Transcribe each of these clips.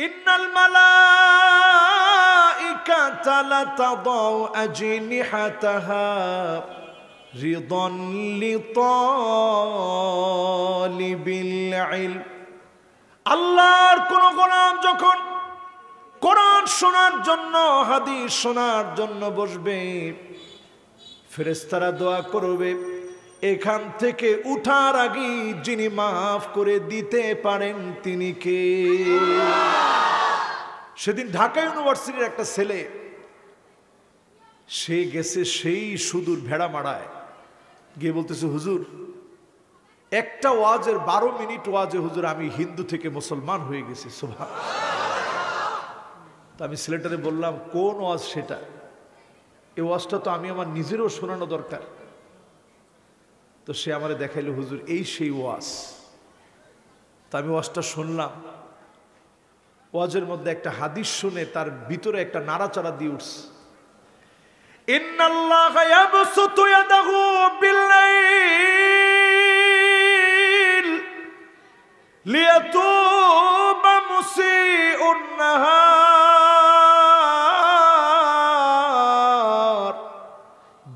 আল্লাহর কোন গোলাম যখন কোরআন শোনার জন্য হাদিস শোনার জন্য বসবে ফেরেস্তারা দোয়া করবে এখান থেকে উঠার আগে যিনি মাফ করে দিতে পারেন তিনি কে সেদিন ঢাকা ইউনিভার্সিটির একটা ছেলে সে গেছে সেই সুদূর ভেড়া মারায় গিয়ে বলতেছে হুজুর একটা ওয়াজের বারো মিনিট ওয়াজে হুজুর আমি হিন্দু থেকে মুসলমান হয়ে গেছি সোভা তা আমি সিলেটারে বললাম কোন ওয়াজ সেটা এ ওয়াজটা তো আমি আমার নিজেরও শোনানো দরকার তো সে আমার দেখাইল হুজুর এই সেই ওয়াজ তা আমি ওয়াজটা শুনলাম ওয়াজের মধ্যে একটা হাদিস শুনে তার ভিতরে একটা নাড়াচাড়া দিয়ে উঠছে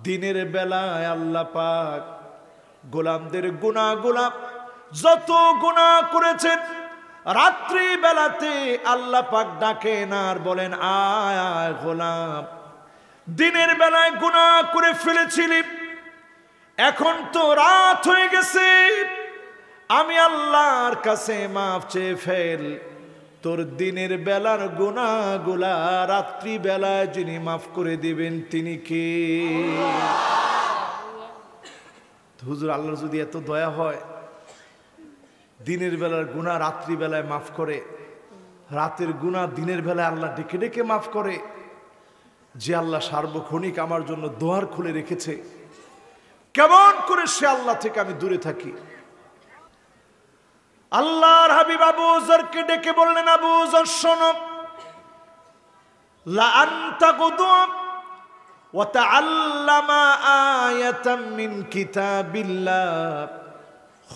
দিনের বেলায় আল্লাহ পাক গোলামদের গুণা গোলাম যত গুণা করেছেন রাত্রি বেলাতে আল্লাহ পাক ডাকেন আর বলেন আয় গোলাম দিনের বেলায় গুণা করে ফেলেছিলি এখন তো রাত হয়ে গেছে আমি আল্লাহর কাছে মাফ চেয়ে ফেল তোর দিনের বেলার গুণাগুলা রাত্রি বেলায় যিনি মাফ করে দিবেন তিনি কে হুজুর আল্লাহর যদি এত দয়া হয় দিনের বেলার গুণা রাত্রিবেলায় মাফ করে রাতের গুণা দিনের বেলায় আল্লাহ ডেকে ডেকে মাফ করে যে আল্লাহ সার্বক্ষণিক আমার জন্য দোয়ার খুলে রেখেছে কেমন করে সে আল্লাহ থেকে আমি দূরে থাকি আল্লাহর হাবিব আবু জরকে ডেকে বললেন আবু জর শোনো লা আনতা গুদুম وتعلم آية من كتاب الله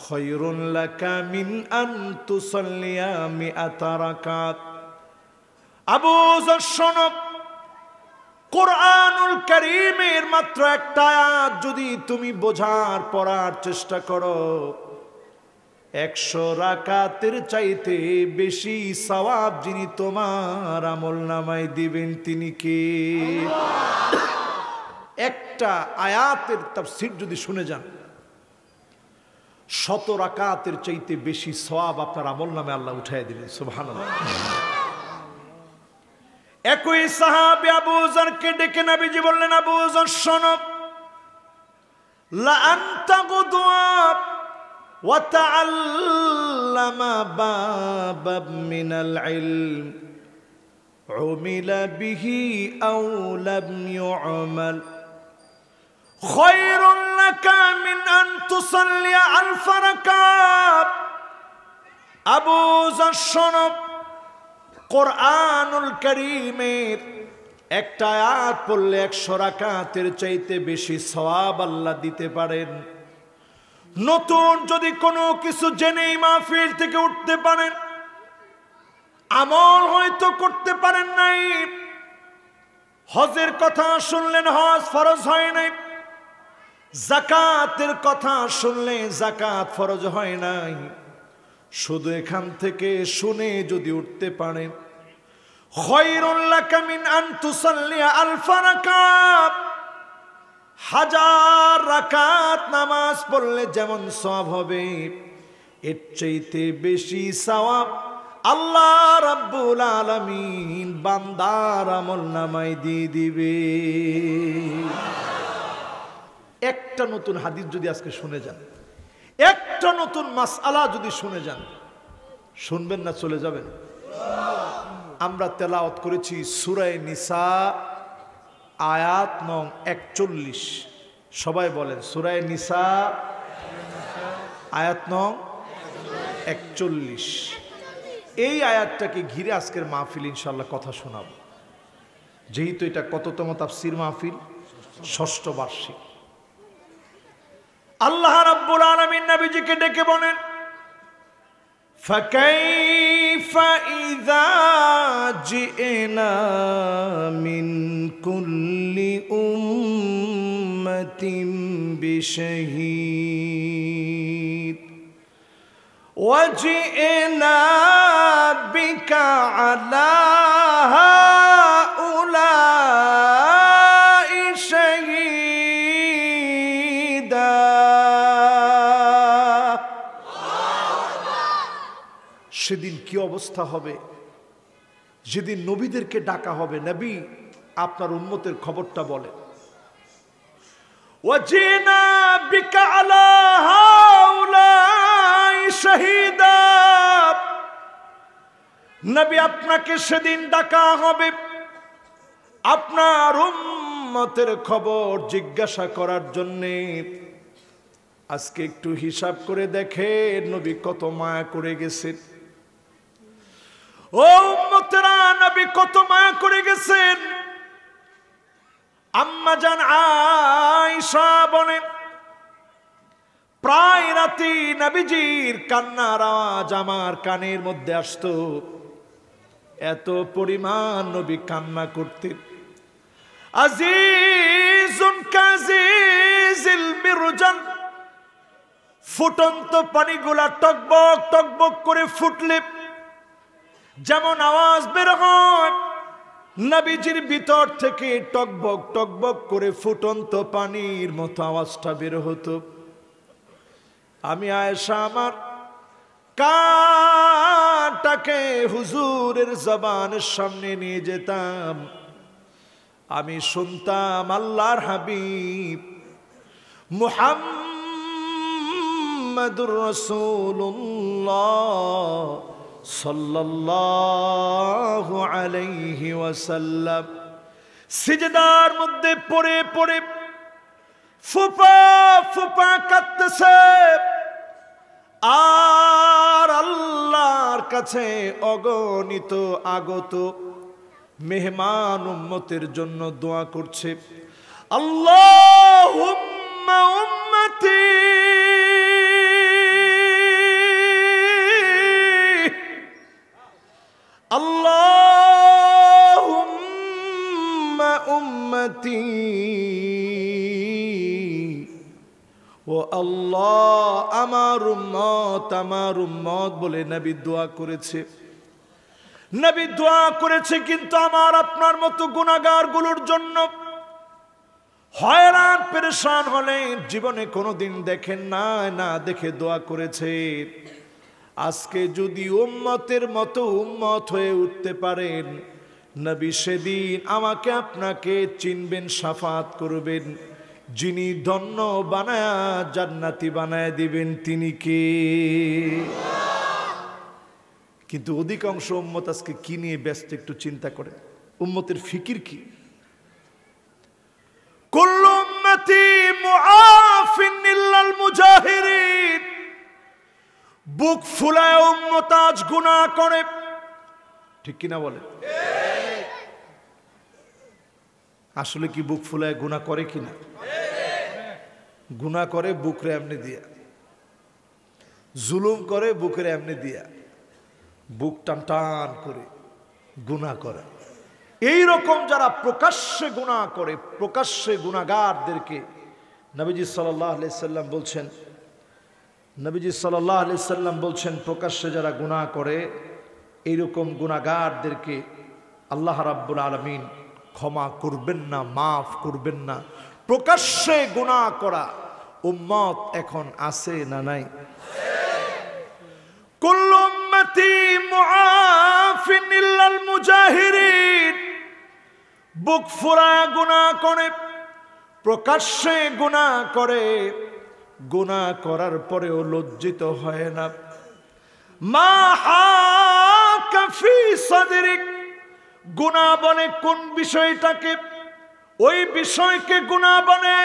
خير لك من أن تصلي مئة ركعات আবু শোনক কোরআনুল করিমের মাত্র একটা আয়াত যদি তুমি বোঝার পড়ার চেষ্টা করো একশো রাকাতের চাইতে বেশি সওয়াব যিনি তোমার আমল নামায় দিবেন তিনি কে একটা আয়াতের তাফসির যদি শুনে যান শত রাকাতের চাইতে বেশি সবাব আপনার আমল নামে আল্লাহ উঠাই দিলেন সুবহান একই সাহাবি কে ডেকে নাবিজি বললেন আবুজন শোনো লাআন্তা خير لك من أن تصلي ألف ركعة أبو ذا الشنب কোরআনুল করিমের একটা আয়াত পড়লে একশো রাকাতের চাইতে বেশি সওয়াব আল্লাহ দিতে পারেন নতুন যদি কোনো কিছু জেনেই মাহফিল থেকে উঠতে পারেন আমল হয়তো করতে পারেন নাই হজের কথা শুনলেন হজ ফরজ হয় নাই জাকাতের কথা শুনলে জাকাত ফরজ হয় নাই শুধু এখান থেকে শুনে যদি উঠতে পারেন হাজার রাকাত নামাজ পড়লে যেমন সব হবে এর চাইতে বেশি সওয়াব আল্লাহ রাব্বুল আলমিন বান্দার আমল নামাই দিয়ে দিবে একটা নতুন হাদিস যদি আজকে শুনে যান একটা নতুন মাসআলা যদি শুনে যান শুনবেন না চলে যাবেন আমরা তেলাওয়াত করেছি সুরায় নিসা আয়াত নং একচল্লিশ সবাই বলেন সুরায় নিসা আয়াত নং একচল্লিশ এই আয়াতটাকে ঘিরে আজকের মাহফিল ইনশাল্লাহ কথা শোনাব যেহেতু এটা কততম তাফসির মাহফিল ষষ্ঠ বার্ষিক رب العالمين نبي নবীজিকে ডেকে বলেন فكيف إذا جئنا من كل أمة بشهيد وجئنا بك على هؤلاء সেদিন কি অবস্থা হবে যেদিন নবীদেরকে ডাকা হবে নবী আপনার উন্মতের খবরটা বলে নবী আপনাকে সেদিন ডাকা হবে আপনার উম্মতের খবর জিজ্ঞাসা করার জন্যে আজকে একটু হিসাব করে দেখে নবী কত মায়া করে গেছে ও উম্মতেরা নবী কত মায়া করে গেছেন আম্মা জান আয়েশা বনে প্রায় রাতি নবীজির কান্নার আওয়াজ আমার কানের মধ্যে আসতো এত পরিমাণ নবী কান্না করতেন আজিজুন কাজিজিল মিরজান ফুটন্ত পানিগুলা টকবক টকবক করে ফুটলে যেমন আওয়াজ বের হয় নাবিজির ভিতর থেকে টকবক টকবক করে ফুটন্ত পানির মতো আওয়াজটা বের হতো আমি আয়েশা আমার কাটাকে হুজুরের জবানের সামনে নিয়ে যেতাম আমি শুনতাম আল্লাহর হাবিব মুহাম্মাদুর রসুল্লাহ সাল্লাল্লাহু আলাইহি ওয়াসাল্লাম সিজদার মধ্যে পড়ে পড়ে ফুপা ফুপা কাঁদতেছে আর আল্লাহর কাছে অগণিত আগত মেহমান উম্মতের জন্য দোয়া করছে আল্লাহ উম্মতি উম্মতি ও আল্লাহ আমার উম্মত আমার উম্মত বলে নবী দোয়া করেছে নবী দোয়া করেছে কিন্তু আমার আপনার মতো গুণাগারগুলোর জন্য হয়রান পরেশান হলে জীবনে কোনোদিন দেখেন না না দেখে দোয়া করেছে আজকে যদি উম্মতের মতো উম্মত হয়ে উঠতে পারেন নবী সেদিন আমাকে আপনাকে চিনবেন সাফাত করবেন যিনি ধন্য বানায়া জান্নাতি বানায় দিবেন তিনি কে কিন্তু অধিকাংশ উম্মত আজকে কি নিয়ে ব্যস্ত একটু চিন্তা করে উম্মতের ফিকির কি বুক ফুলায় আজ গুণা করে ঠিক কিনা বলে আসলে কি বুক ফুলায় গুণা করে কি না গুণা করে বুকরে এমনি দিয়া জুলুম করে বুকের এমনি দিয়া বুক টান টান করে গুণা করে এই রকম যারা প্রকাশ্যে গুণা করে প্রকাশ্যে গুণাগারদেরকে নবীজি সাল্লাহ সাল্লাম বলছেন নবীজি সাল্লাহ সাল্লাম বলছেন প্রকাশ্যে যারা গুণা করে এইরকম গুণাগারদেরকে আল্লাহ রাব্বুল আলমিন ক্ষমা করবেন না মাফ করবেন না প্রকাশ্যে গুণা করা উম্মত এখন আছে না নাই বুক ফোরা গুণা করে প্রকাশ্যে গুণা করে গুণা করার পরেও লজ্জিত হয় না মা হা কফি সদরিক গুণা বলে কোন বিষয়টাকে ওই বিষয়কে গুণা বলে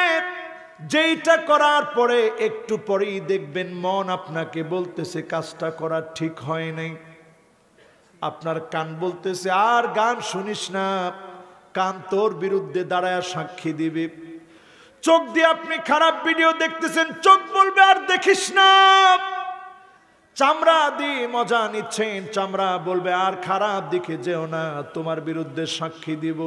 যেইটা করার পরে একটু পরেই দেখবেন মন আপনাকে বলতেছে কাজটা করা ঠিক হয় নাই আপনার কান বলতেছে আর গান শুনিস না কান তোর বিরুদ্ধে দাঁড়ায় সাক্ষী দিবে চোখ দিয়ে আপনি খারাপ ভিডিও দেখতেছেন চোখ বলবে আর দেখিস না চামড়া দিয়ে মজা নিচ্ছেন চামড়া বলবে আর খারাপ দিকে যেও না তোমার বিরুদ্ধে সাক্ষী দিব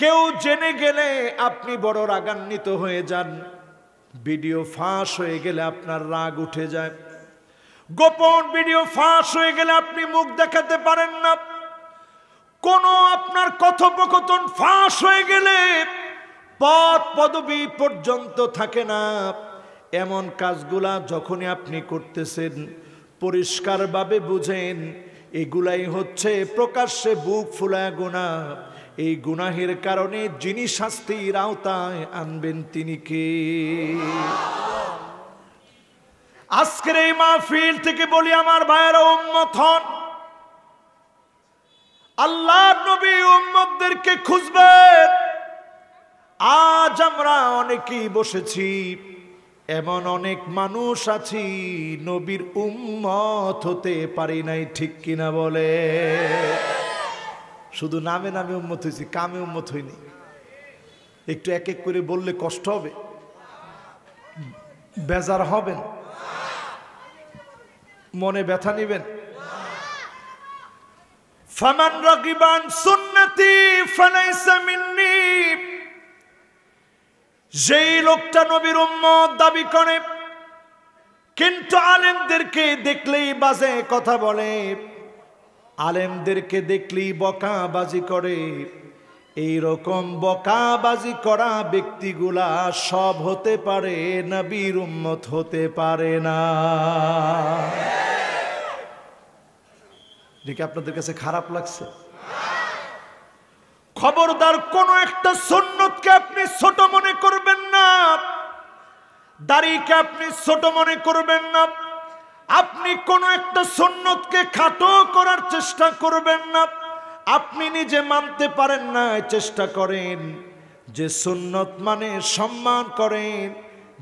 কেউ জেনে গেলে আপনি বড় রাগান্বিত হয়ে যান ভিডিও ফাঁস হয়ে গেলে আপনার রাগ উঠে যায় গোপন ভিডিও ফাঁস হয়ে গেলে আপনি মুখ দেখাতে পারেন না কোনো আপনার কথোপকথন ফাঁস হয়ে গেলে পদ পদবি পর্যন্ত থাকে না এমন কাজগুলা যখনই আপনি করতেছেন পরিষ্কারভাবে বুঝেন এগুলাই হচ্ছে প্রকাশ্যে বুক ফুলা গুণা এই গুনাহের কারণে যিনি শাস্তির আওতায় আনবেন তিনি কে আজকের এই মাহফিল থেকে বলি আমার ভাইয়ের উন্মত আল্লাহ নবী উম্মদদেরকে খুঁজবেন আজ আমরা অনেকেই বসেছি এমন অনেক মানুষ আছি নবীর উম্মত হতে পারি নাই ঠিক কিনা বলে শুধু নামে নামে উম্মত হয়েছি কামে উম্মত হইনি একটু এক এক করে বললে কষ্ট হবে বেজার হবেন মনে ব্যথা নেবেন ফামান রাগিবান সুন্নতি ফালাইসা মিন্নি যেই লোকটা নবীর উম্মত দাবি করে কিন্তু আলেমদেরকে দেখলেই বাজে কথা বলে আলেমদেরকে দেখলেই বকাবাজি করে এই রকম বকাবাজি করা ব্যক্তিগুলা সব হতে পারে নবীর উম্মত হতে পারে না কি আপনাদের কাছে খারাপ লাগছে খবরদার কোন একটা সন্ন্যতকে আপনি ছোট মনে করবেন না দাড়িকে আপনি ছোট মনে করবেন না আপনি কোন একটা সন্ন্যতকে খাটো করার চেষ্টা করবেন না আপনি নিজে মানতে পারেন না চেষ্টা করেন যে সুন্নত মানে সম্মান করেন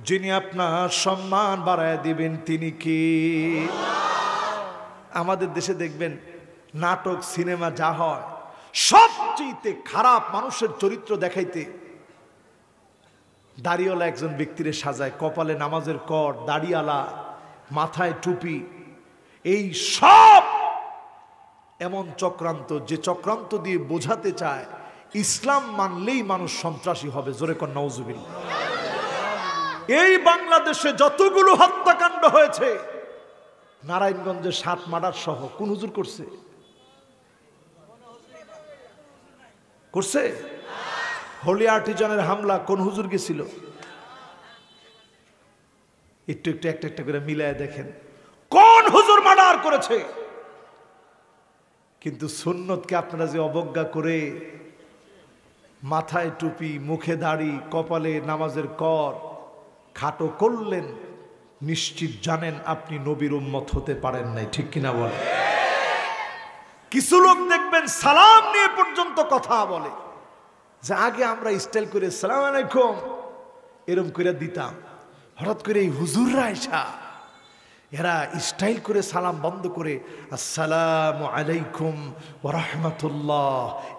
যিনি আপনার সম্মান বাড়ায় দিবেন তিনি কি আমাদের দেশে দেখবেন নাটক সিনেমা যা হয় সবচেয়ে খারাপ মানুষের চরিত্র দেখাইতে দাড়িওয়ালা একজন ব্যক্তিরে সাজায় কপালে নামাজের কর দাড়িওয়ালা মাথায় টুপি এই সব এমন চক্রান্ত যে চক্রান্ত দিয়ে বোঝাতে চায় ইসলাম মানলেই মানুষ সন্ত্রাসী হবে জোরে কর এই বাংলাদেশে যতগুলো হত্যাকাণ্ড হয়েছে নারায়ণগঞ্জে সাত মার্ডার সহ কোন হুজুর করছে করছে হোলি আর্টিজনের হামলা কোন হুজুর গেছিল একটু একটু একটা একটা করে মিলায় দেখেন কোন হুজুর মার্ডার করেছে কিন্তু সুন্নতকে আপনারা যে অবজ্ঞা করে মাথায় টুপি মুখে দাড়ি কপালে নামাজের কর খাটো করলেন নিশ্চিত জানেন আপনি নবীর উম্মত হতে পারেন নাই ঠিক কিনা বলেন কিছু লোক দেখবেন সালাম নিয়ে পর্যন্ত কথা বলে যে আগে আমরা স্টাইল করে সালাম আলাইকুম এরম করে দিতাম হঠাৎ করে এই হুজুররা এসা এরা স্টাইল করে সালাম বন্ধ করে আসসালাম আলাইকুম ওরহমতুল্লাহ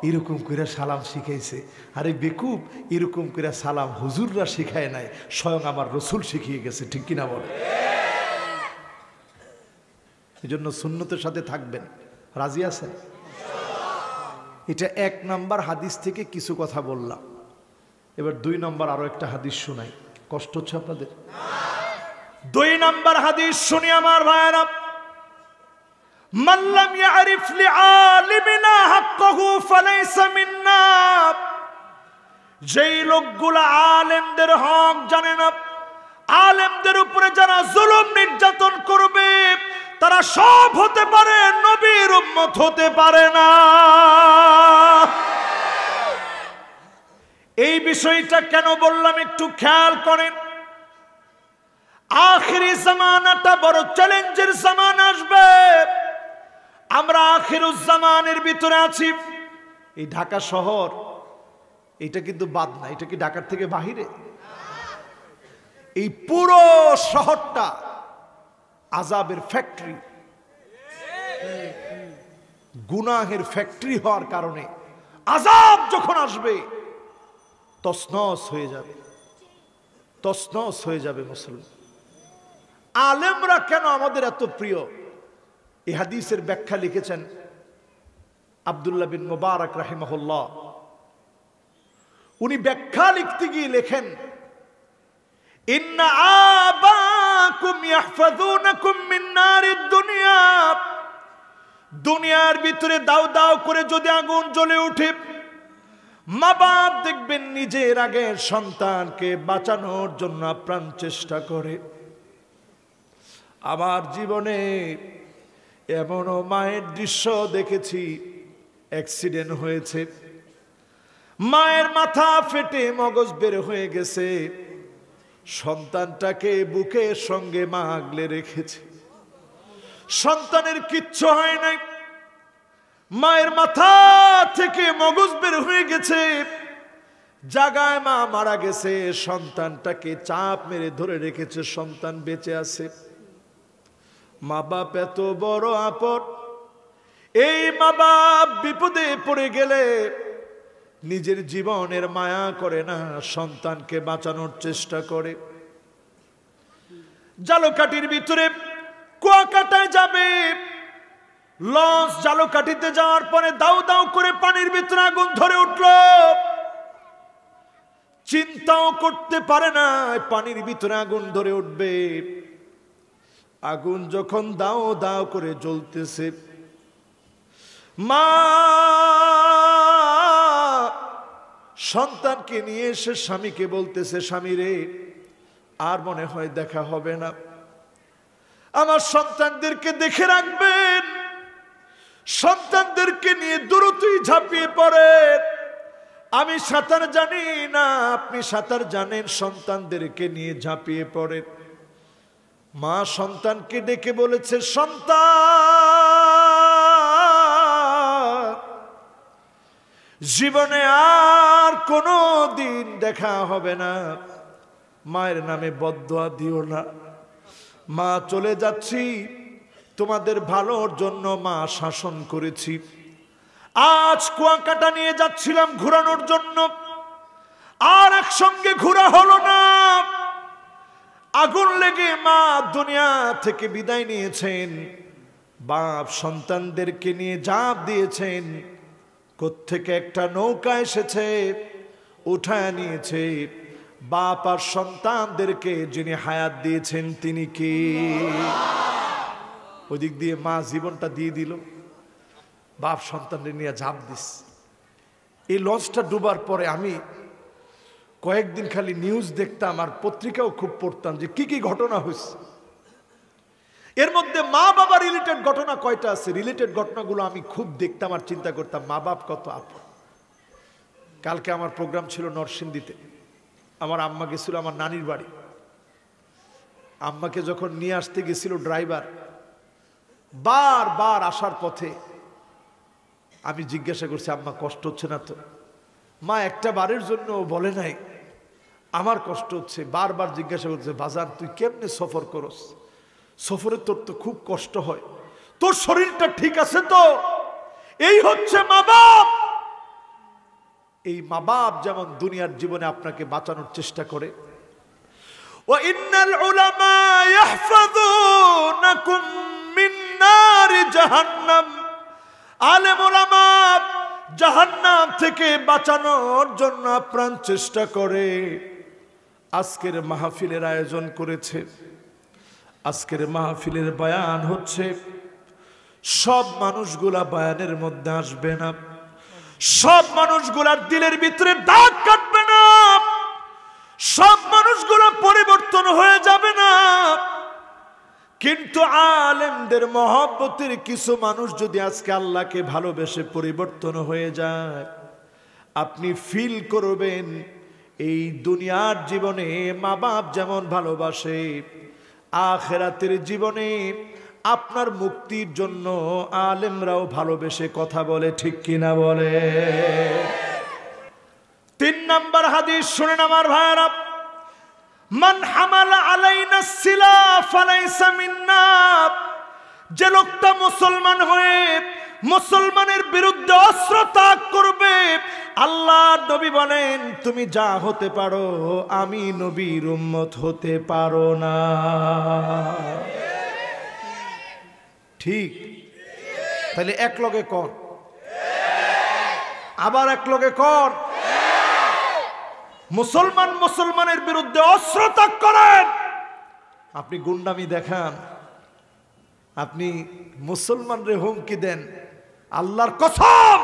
এরকম করে সালাম শিখাইছে আরে বেকুব এরকম করে সালাম হুজুররা শিখায় নাই স্বয়ং আমার রসুল শিখিয়ে গেছে ঠিক কিনা বলে এজন্য সুন্নতের সাথে থাকবেন রাজি আছে এটা এক নাম্বার হাদিস থেকে কিছু কথা বললাম এবার দুই নম্বর আরো একটা হাদিস শোনাই কষ্ট হচ্ছে আপনাদের দুই নম্বর হাদিস শুনি আমার ভাইয়েরা মাল্লাম ইয়ারিফ লিআলিমিনা হাক্কাহু ফালাইসা মিন্না যেই লোকগুলা আলেমদের হক জানে না আলেমদের উপরে যারা জুলুম নির্যাতন করবে তারা সব হতে পারে নবীর উম্মত হতে পারে না এই বিষয়টা কেন বললাম একটু খেয়াল করেন আখেরি জামানাটা বড় চ্যালেঞ্জের জামান আসবে আমরা আখেরুজ্জামানের ভিতরে আছি এই ঢাকা শহর এটা কিন্তু বাদ না এটা কি ঢাকার থেকে বাহিরে এই পুরো শহরটা আজাবের ফ্যাক্টরি গুনাহের ফ্যাক্টরি হওয়ার কারণে আজাব যখন আসবে তসনস হয়ে যাবে তসনস হয়ে যাবে মুসলিম আলেমরা কেন আমাদের এত প্রিয় এ হাদিসের ব্যাখ্যা লিখেছেন আবদুল্লা বিন মুবারক রাহিমহল্লা উনি ব্যাখ্যা লিখতে গিয়ে লেখেন ইন্না আবা দুনিয়ার ভিতরে দাও দাও করে যদি আগুন জ্বলে উঠে মা বাপ দেখবেন নিজের আগে সন্তানকে বাঁচানোর জন্য প্রাণ চেষ্টা করে আমার জীবনে এমনও মায়ের দৃশ্য দেখেছি অ্যাক্সিডেন্ট হয়েছে মায়ের মাথা ফেটে মগজ বের হয়ে গেছে সন্তানটাকে বুকের সঙ্গে মা আগলে রেখেছে সন্তানের কিচ্ছু হয় নাই মায়ের মাথা থেকে মগজ বের হয়ে গেছে জাগায় মা মারা গেছে সন্তানটাকে চাপ মেরে ধরে রেখেছে সন্তান বেঁচে আছে মা বাপ এত বড় আপদ এই মা বাপ বিপদে পড়ে গেলে নিজের জীবনের মায়া করে না সন্তানকে বাঁচানোর চেষ্টা করে জালকাটির ভিতরে কুয়াকাটায় যাবে লঞ্চ জালকাটিতে যাওয়ার পরে দাউ দাউ করে পানির ভিতরে আগুন ধরে উঠল চিন্তাও করতে পারে না পানির ভিতরে আগুন ধরে উঠবে আগুন যখন দাও দাও করে জ্বলতেছে মা সন্তানকে নিয়ে এসে স্বামীকে বলতেছে স্বামী রে আর মনে হয় দেখা হবে না আমার সন্তানদেরকে দেখে রাখবেন সন্তানদেরকে নিয়ে দ্রুতই ঝাঁপিয়ে পড়ে আমি সাঁতার জানি না আপনি সাঁতার জানেন সন্তানদেরকে নিয়ে ঝাঁপিয়ে পড়েন মা সন্তানকে ডেকে বলেছে সন্তান জীবনে আর কোনো দিন দেখা হবে না মায়ের নামে বদয়া দিও না মা চলে যাচ্ছি তোমাদের ভালোর জন্য মা শাসন করেছি আজ কুয়াকাটা নিয়ে যাচ্ছিলাম ঘুরানোর জন্য আর একসঙ্গে ঘুরা হলো না আগুন লেগে মা দুনিয়া থেকে বিদায় নিয়েছেন বাপ সন্তানদেরকে নিয়ে জাপ দিয়েছেন কোত্থেকে একটা নৌকা এসেছে উঠায় নিয়েছে বাপ আর সন্তানদেরকে যিনি হায়াত দিয়েছেন তিনি কি ওদিক দিয়ে মা জীবনটা দিয়ে দিল বাপ সন্তানদের নিয়ে ঝাঁপ দিস এই লঞ্চটা ডুবার পরে আমি কয়েকদিন খালি নিউজ দেখতাম আর পত্রিকাও খুব পড়তাম যে কি কি ঘটনা হয়েছে এর মধ্যে মা বাবা রিলেটেড ঘটনা কয়টা আছে রিলেটেড ঘটনাগুলো আমি খুব দেখতাম আর চিন্তা করতাম মা বাপ কত আপন কালকে আমার প্রোগ্রাম ছিল নরসিংদীতে আমার আম্মা গেছিল আমার নানির বাড়ি আম্মাকে যখন নিয়ে আসতে গেছিল ড্রাইভার বার বার আসার পথে আমি জিজ্ঞাসা করছি আম্মা কষ্ট হচ্ছে না তো মা একটা বারের জন্য বলে নাই আমার কষ্ট হচ্ছে বারবার জিজ্ঞাসা করছে বাজার তুই কেমনে সফর করস সফরে তোর তো খুব কষ্ট হয় তোর শরীরটা ঠিক আছে তো এই হচ্ছে মা বাপ এই মা বাপ যেমন দুনিয়ার জীবনে আপনাকে বাঁচানোর চেষ্টা করে وإن العلماء يحفظونكم من نار আলেম ওলামা জাহান্নাম থেকে বাঁচানোর জন্য প্রাণ চেষ্টা করে আজকের মাহফিলের আয়োজন করেছে আজকের মাহফিলের বায়ান হচ্ছে সব মানুষগুলা বায়ানের মধ্যে আসবে না সব মানুষগুলার দিলের ভিতরে দাগ কাটবে না সব মানুষগুলা পরিবর্তন হয়ে যাবে না কিন্তু আলেমদের মহব্বতের কিছু মানুষ যদি আজকে আল্লাহকে ভালোবেসে পরিবর্তন হয়ে যায় আপনি ফিল করবেন এই দুনিয়ার জীবনে মা বাপ যেমন ভালোবাসে আখেরাতের জীবনে আপনার মুক্তির জন্য আলেমরাও ভালোবেসে কথা বলে ঠিক কিনা বলে তিন নাম্বার হাদিস শুনেন আমার ভাইরা যে লোকটা মুসলমান হয়ে মুসলমানের বিরুদ্ধে অস্ত্র ত্যাগ করবে আল্লাহ নবী বলেন তুমি যা হতে পারো আমি নবীর উম্মত হতে পারো না ঠিক তাহলে এক লগে কর আবার এক লগে কর মুসলমান মুসলমানের বিরুদ্ধে অস্ত্র ত্যাগ করেন আপনি গুন্ডামি দেখান আপনি মুসলমানরে হুমকি দেন আল্লাহর কসম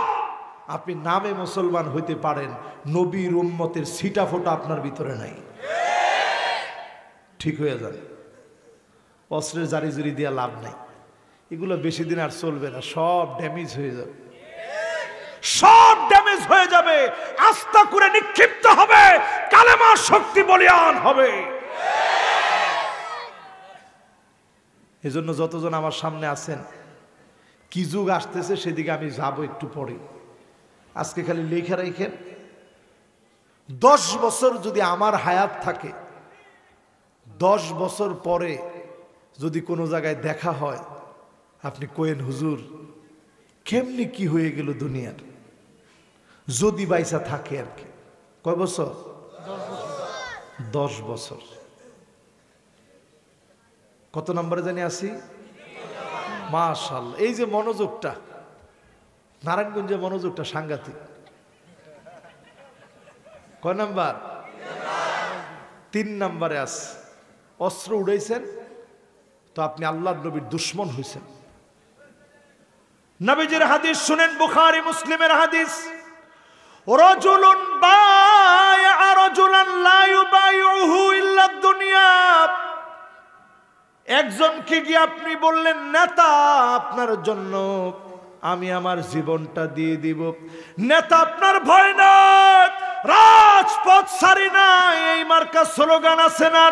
আপনি নামে মুসলমান হইতে পারেন নবীর উম্মতের সিটা ফোটা আপনার ভিতরে নাই ঠিক হয়ে যান অস্ত্রের জারি জুরি দেওয়া লাভ নাই এগুলো বেশি দিন আর চলবে না সব ড্যামেজ হয়ে যাবে সব ড্যামেজ হয়ে যাবে আস্থা করে নিক্ষিপ্ত হবে কালেমার শক্তি বলিয়ান হবে এজন্য যতজন আমার সামনে আছেন কি যুগ আসতেছে সেদিকে আমি যাব একটু পরে আজকে খালি লিখে রেখেন দশ বছর যদি আমার হায়াত থাকে দশ বছর পরে যদি কোনো জায়গায় দেখা হয় আপনি কোয়েন হুজুর কেমনি কি হয়ে গেল দুনিয়ার যদি বাইসা থাকে আর কি কয় বছর দশ বছর কত নম্বরে জানি আসি মাশাল এই যে মনোযোগটা নারায়ণগঞ্জে মনোযোগটা সাংঘাতিক কয় নাম্বার তিন নাম্বারে আস অস্ত্র উড়াইছেন তো আপনি আল্লাহ নবীর দুশ্মন হয়েছেন নবীজির হাদিস শুনেন বুখারি মুসলিমের হাদিস রজুলুন বায়া রজুলান লায়ু ইউবাইউহু ইল্লা দুনিয়া একজনকে গিয়ে আপনি বললেন নেতা আপনার জন্য আমি আমার জীবনটা দিয়ে দিব নেতা আপনার ভয় না রাজপথ সারি না এই মার্কা স্লোগান আছে না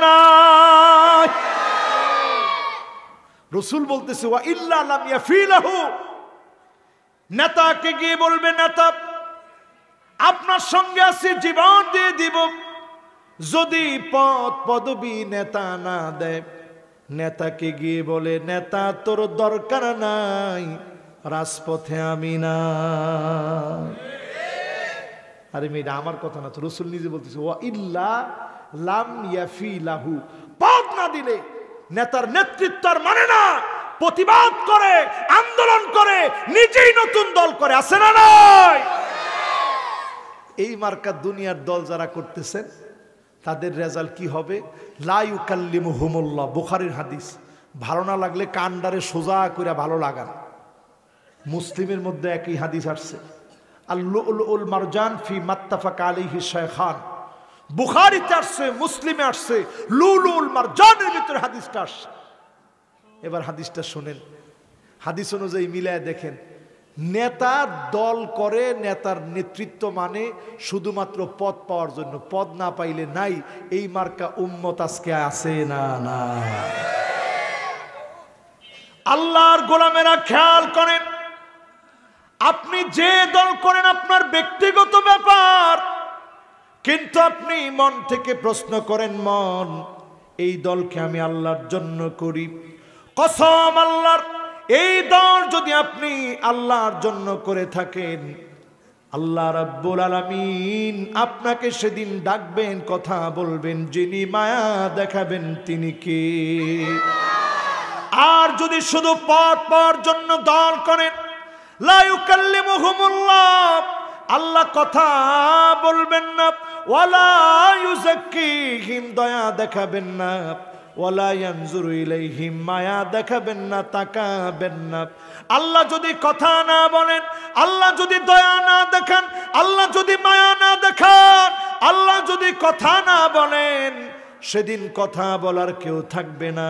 রসুল বলতেছে ওয়া ইল্লা লাম ইয়াফিলাহু নেতাকে গিয়ে বলবে নেতা আপনার সঙ্গে আছি জীবন দিয়ে দিব যদি পদ পদবি নেতা না দেয় নেতাকে গিয়ে বলে নেতা তোর দরকার নাই রাজপথে আমি না আরে মেয়েটা আমার কথা না তো রসুল নিজে বলতেছে ও ইল্লা লাম ইয়াফি লাহু পথ না দিলে নেতার নেতৃত্ব আর মানে না প্রতিবাদ করে আন্দোলন করে নিজেই নতুন দল করে আছে না নয় এই মার্কা দুনিয়ার দল যারা করতেছেন তাদের রেজাল্ট কি হবে লাইউ কাল্লিম হুমুল্লাহ বুখারির হাদিস ভালো না লাগলে কান্ডারে সোজা করে ভালো লাগান মুসলিমের মধ্যে একই হাদিস আসছে আল্লুল মারজান ফি মাত্তাফাক হিসায় খান বুখারিতে আসছে মুসলিমে আসছে লুলুল মারজানের ভিতরে হাদিসটা আসছে এবার হাদিসটা শোনেন হাদিস অনুযায়ী মিলায় দেখেন নেতা দল করে নেতার নেতৃত্ব মানে শুধুমাত্র পদ পাওয়ার জন্য পদ না পাইলে নাই এই মার্কা উম্মত আজকে আছে না না আল্লাহর গোলামেরা খেয়াল করেন আপনি যে দল করেন আপনার ব্যক্তিগত ব্যাপার কিন্তু আপনি মন থেকে প্রশ্ন করেন মন এই দলকে আমি আল্লাহর জন্য করি কসম আল্লাহর এই দল যদি আপনি আল্লাহর জন্য করে থাকেন আল্লাহ রাব্বুল আলামিন আপনাকে সেদিন ডাকবেন কথা বলবেন যিনি মায়া দেখাবেন তিনি কে আর যদি শুধু পর পর জন্য দল করেন আল্লাহ কথা বলবেন না ওয়ালা ইউজাক্কিহিম দয়া দেখাবেন না ওয়ালা ইয়ানজুরু ইলাইহিম মায়া দেখাবেন না তাকাবেন না আল্লাহ যদি কথা না বলেন আল্লাহ যদি দয়া না দেখেন আল্লাহ যদি মায়া না দেখান আল্লাহ যদি কথা না বলেন সেদিন কথা বলার কেউ থাকবে না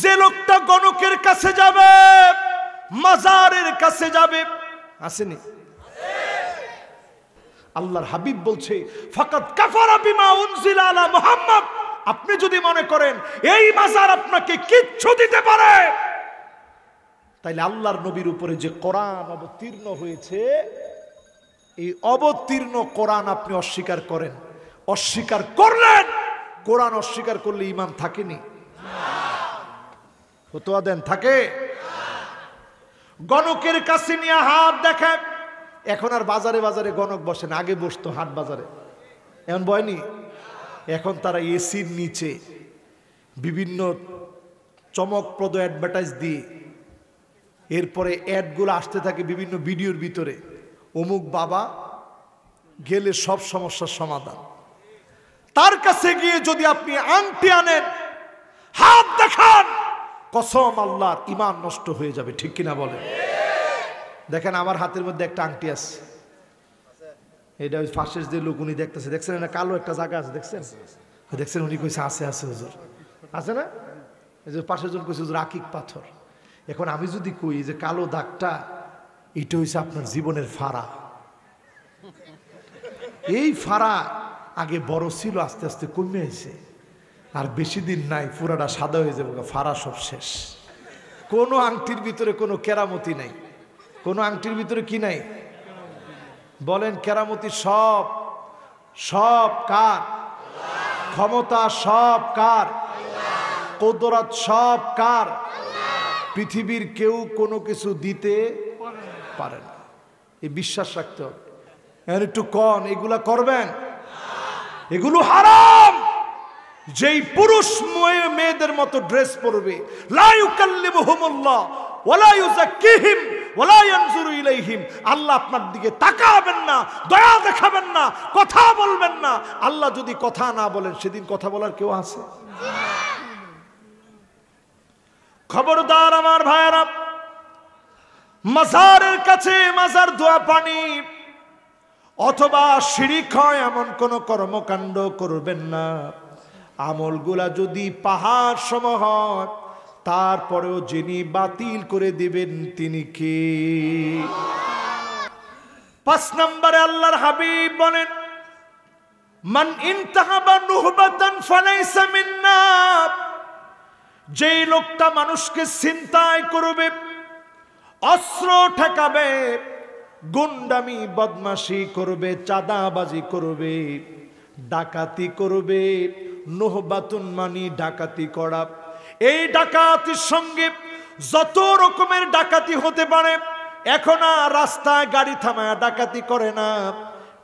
যে লোকটা গণকের কাছে যাবে মাজারের কাছে যাবে আসেনি আল্লাহর হাবিব বলছে ফকাত কাফারা বিমা আলা মুহাম্মদ আপনি যদি মনে করেন এই মাজার আপনাকে কিচ্ছু দিতে পারে তাইলে আল্লাহর নবীর উপরে যে কোরআন অবতীর্ণ হয়েছে এই অবতীর্ণ কোরআন আপনি অস্বীকার করেন অস্বীকার করলেন কোরআন অস্বীকার করলে ইমান থাকেনি ফতোয়া দেন থাকে গণকের কাছে নিয়ে হাত দেখেন এখন আর বাজারে বাজারে গণক বসেন আগে বসতো হাট বাজারে এমন বয়নি এখন তারা এসির নিচে বিভিন্ন চমকপ্রদ অ্যাডভার্টাইজ দিয়ে এরপরে অ্যাডগুলো আসতে থাকে বিভিন্ন ভিডিওর ভিতরে অমুক বাবা গেলে সব সমস্যার সমাধান তার কাছে গিয়ে যদি আপনি আংটি আনেন হাত দেখান কসম আল্লাহর ইমান নষ্ট হয়ে যাবে ঠিক কিনা বলে দেখেন আমার হাতের মধ্যে একটা আংটি আছে এটা ওই ফাঁসের যে লোক উনি দেখতেছে দেখছেন না কালো একটা জায়গা আছে দেখছেন দেখছেন উনি কইছে আছে আছে হুজুর আছে না এই যে পাশের জন কইছে হুজুর আকিক পাথর এখন আমি যদি কই যে কালো দাগটা এটা হইছে আপনার জীবনের ফাড়া এই ফাড়া আগে বড় ছিল আস্তে আস্তে কমে আছে আর বেশি দিন নাই পুরাটা সাদা হয়ে যাবে ফাড়া সব শেষ কোনো আংটির ভিতরে কোনো কেরামতি নাই কোনো আংটির ভিতরে কি নাই বলেন কেরামতি সব সব কার ক্ষমতা সব কার কদরাত সব কার পৃথিবীর কেউ কোনো কিছু দিতে পারে না এ বিশ্বাস রাখতে হবে একটু কন এগুলা করবেন এগুলো হারাম যেই পুরুষ মেয়েদের মতো ড্রেস পরবে আল্লাহ আপনার দিকে তাকাবেন না দয়া দেখাবেন না কথা বলবেন না আল্লাহ যদি কথা না বলেন সেদিন কথা বলার কেউ আছে খবরদার আমার ভাইয়েরা মাজারের কাছে মাজার দোয়া পানি অথবা সিঁড়ি খয় এমন কোনো কর্মকাণ্ড করবেন না আমলগুলা যদি পাহাড় সম হয় তারপরেও যিনি বাতিল করে দিবেন তিনি কে পাঁচ নম্বরে আল্লাহর হাবিব বলেন মান ইনতাহাবা নুহবাতান যেই লোকটা মানুষকে চিন্তায় করবে অস্ত্র ঠেকাবে গুন্ডামি বদমাশি করবে চাঁদাবাজি করবে ডাকাতি করবে নোহবাতুন মানি ডাকাতি করা এই ডাকাতির সঙ্গে যত রকমের ডাকাতি হতে পারে এখন আর রাস্তায় গাড়ি থামায় ডাকাতি করে না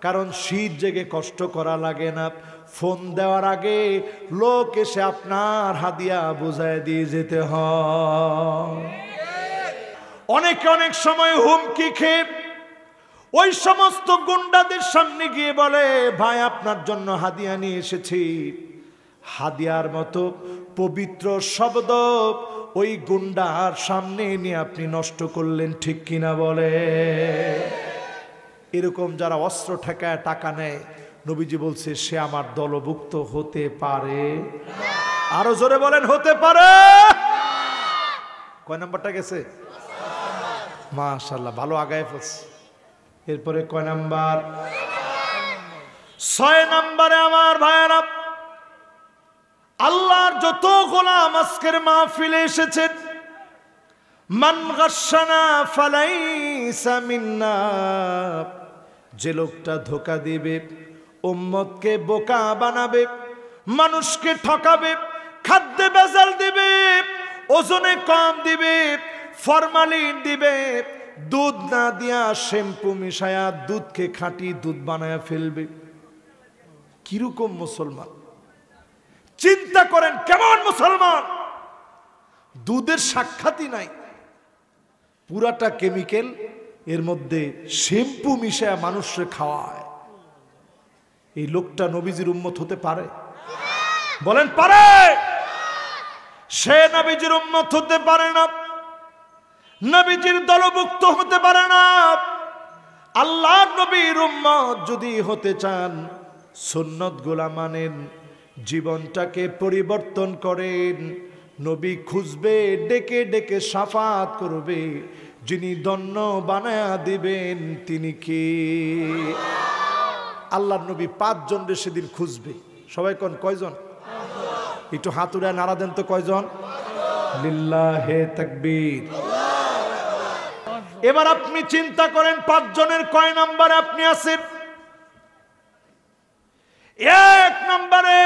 কারণ শীত জেগে কষ্ট করা লাগে না ফোন দেওয়ার আগে লোক এসে আপনার হাদিয়া বোঝায় দিয়ে যেতে হয় অনেক অনেক সময় হুমকি খেয়ে ওই সমস্ত গুন্ডাদের সামনে গিয়ে বলে ভাই আপনার জন্য হাদিয়া নিয়ে এসেছি হাদিয়ার মতো পবিত্র শব্দ ওই গুন্ডার সামনে এনে আপনি নষ্ট করলেন ঠিক কিনা বলে এরকম যারা অস্ত্র ঠেকায় টাকা নেয় নবীজি বলছে সে আমার দলভুক্ত হতে পারে আরো জোরে বলেন হতে পারে কয় নাম্বারটা গেছে মাশাল্লাহ ভালো আগায় ফেলছে এরপরে কয় নাম্বার ছয় নাম্বারে আমার ভাইয়েরা আল্লাহর যত গোলাম আজকের মাহফিলে এসেছেন মানগাসানা ফালাই যে লোকটা ধোকা দিবে উম্মতকে বোকা বানাবে মানুষকে ঠকাবে খাদ্যে বেজাল দিবে ওজনে কম দিবে ফরমালিন দিবে দুধ না দিয়া শ্যাম্পু মিশায়া দুধকে খাঁটি দুধ বানায়া ফেলবে কিরকম মুসলমান চিন্তা করেন কেমন মুসলমান দুধের সাক্ষাৎই নাই পুরাটা কেমিক্যাল এর মধ্যে শ্যাম্পু মিশায় মানুষকে খাওয়ায় এই লোকটা নবীজির উম্মত হতে পারে বলেন পারে সে নবীজির উম্মত হতে পারে না নবীজির দলভুক্ত হতে পারে না আল্লাহ নবীর উম্মত যদি হতে চান সুন্নত গোলা মানেন জীবনটাকে পরিবর্তন করেন নবী খুঁজবে ডেকে ডেকে সাফাত করবে যিনি দন্য বানায়া দিবেন তিনি কে আল্লাহ নবী পাঁচজন সেদিন খুঁজবে সবাই কন কয়জন একটু হাতুড়ে নাড়া দেন তো কয়জন লিল্লাহে তাকবীর এবার আপনি চিন্তা করেন পাঁচজনের কয় নাম্বারে আপনি আছেন এক নম্বরে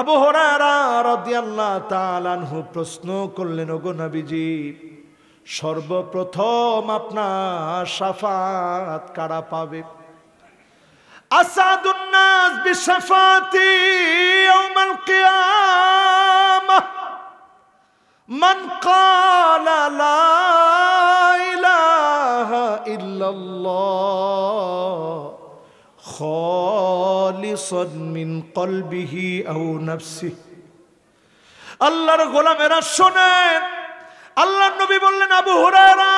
আবু হরারাহু প্রশ্ন করলেন ওগো নবীজি সর্বপ্রথম আপনার সাফাত কারা পাবে আসাদুন্নাস বিশাফাতি খালিসন মিন কলবিহি আউ নাফসি আল্লাহর গোলামেরা শোনেন আল্লাহ নবী বললেন আবু হুরায়রা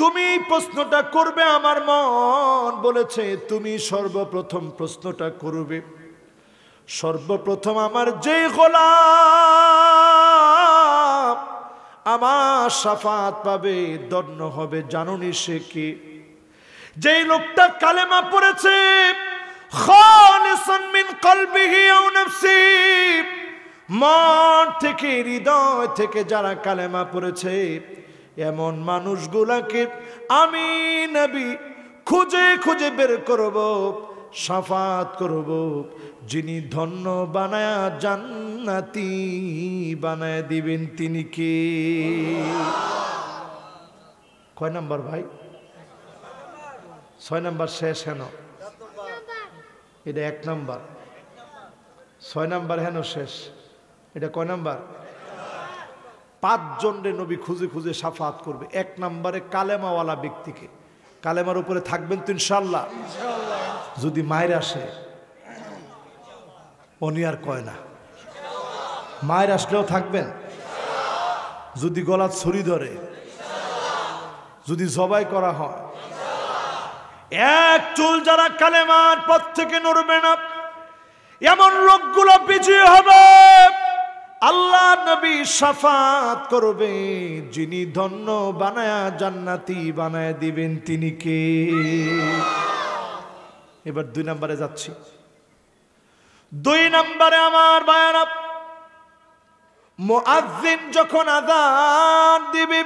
তুমি প্রশ্নটা করবে আমার মন বলেছে তুমি সর্বপ্রথম প্রশ্নটা করবে সর্বপ্রথম আমার যে গোলাম আমার সাফাত পাবে দণ্ড হবে জাননি সে কি যেই লোকটা কালেমা পড়েছে খালিসান মিন কলবিহি আও নাফসি মন থেকে হৃদয় থেকে যারা কালেমা পড়েছে এমন মানুষগুলাকে আমি নবী খুঁজে খুঁজে বের করব সাফাত করব যিনি ধন্য বানায়া জান্নাতি বানায় দিবেন তিনি কে কয় নাম্বার ভাই ছয় নাম্বার শেষ হেন এটা এক নাম্বার ছয় নাম্বার হেন শেষ এটা কয় নাম্বার রে নবী খুঁজে খুঁজে সাফাত করবে এক নাম্বারে কালেমাওয়ালা ব্যক্তিকে কালেমার উপরে থাকবেন তো ইনশাল্লাহ যদি মায়ের আসে উনি আর কয় না মায়ের আসলেও থাকবেন যদি গলা ছুরি ধরে যদি জবাই করা হয় এক চুল যারা কালেমার পথ থেকে নড়বে না এমন লোকগুলো পিছিয়ে হবে আল্লাহ নবী সাফাত করবে যিনি ধন্য বানায়া জান্নাতি বানায় দিবেন তিনি কে এবার দুই নম্বরে যাচ্ছি দুই নম্বরে আমার বায়ানা মোয়াজ্জিন যখন আদান দিবে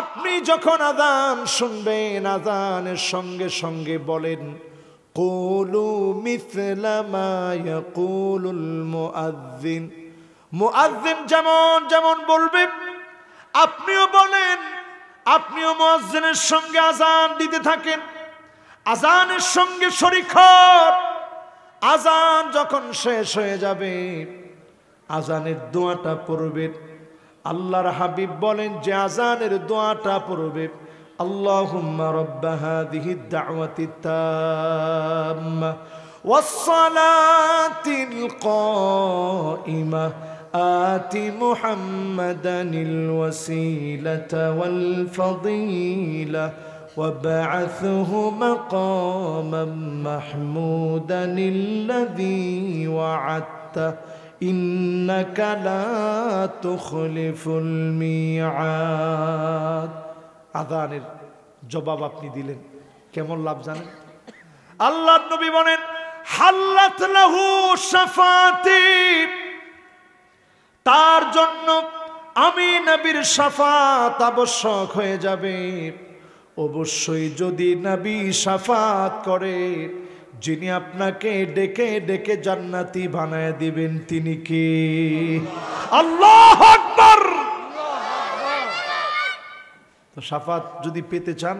আপনি যখন আজান শুনবেন আজানের সঙ্গে সঙ্গে বলেন কোলু মিসলামায় যেমন যেমন বলবেন আপনিও বলেন আপনিও মোয়াজ্জিনের সঙ্গে আজান দিতে থাকেন আজানের সঙ্গে শরীর আজান যখন শেষ হয়ে যাবে আজানের দোয়াটা পড়বেন আল্লাহর হাবিব বলেন যে আজানের দোয়াটা পড়বে اللهم رب هذه الدعوة التامة والصلاة القائمة آت محمدا الوسيلة والفضيلة وبعثه مقاما محمودا الذي وعدته إنك لا تخلف الميعاد আদানের জবাব আপনি দিলেন কেমন লাভ জানেন আল্লাহ নবী বলেন হাল্লাত লাহু শাফাতি তার জন্য আমি নবীর সাফাত আবশ্যক হয়ে যাবে অবশ্যই যদি নবী সাফাত করে যিনি আপনাকে ডেকে ডেকে জান্নাতি বানায় দিবেন তিনি কি আল্লাহ তো সাফাত যদি পেতে চান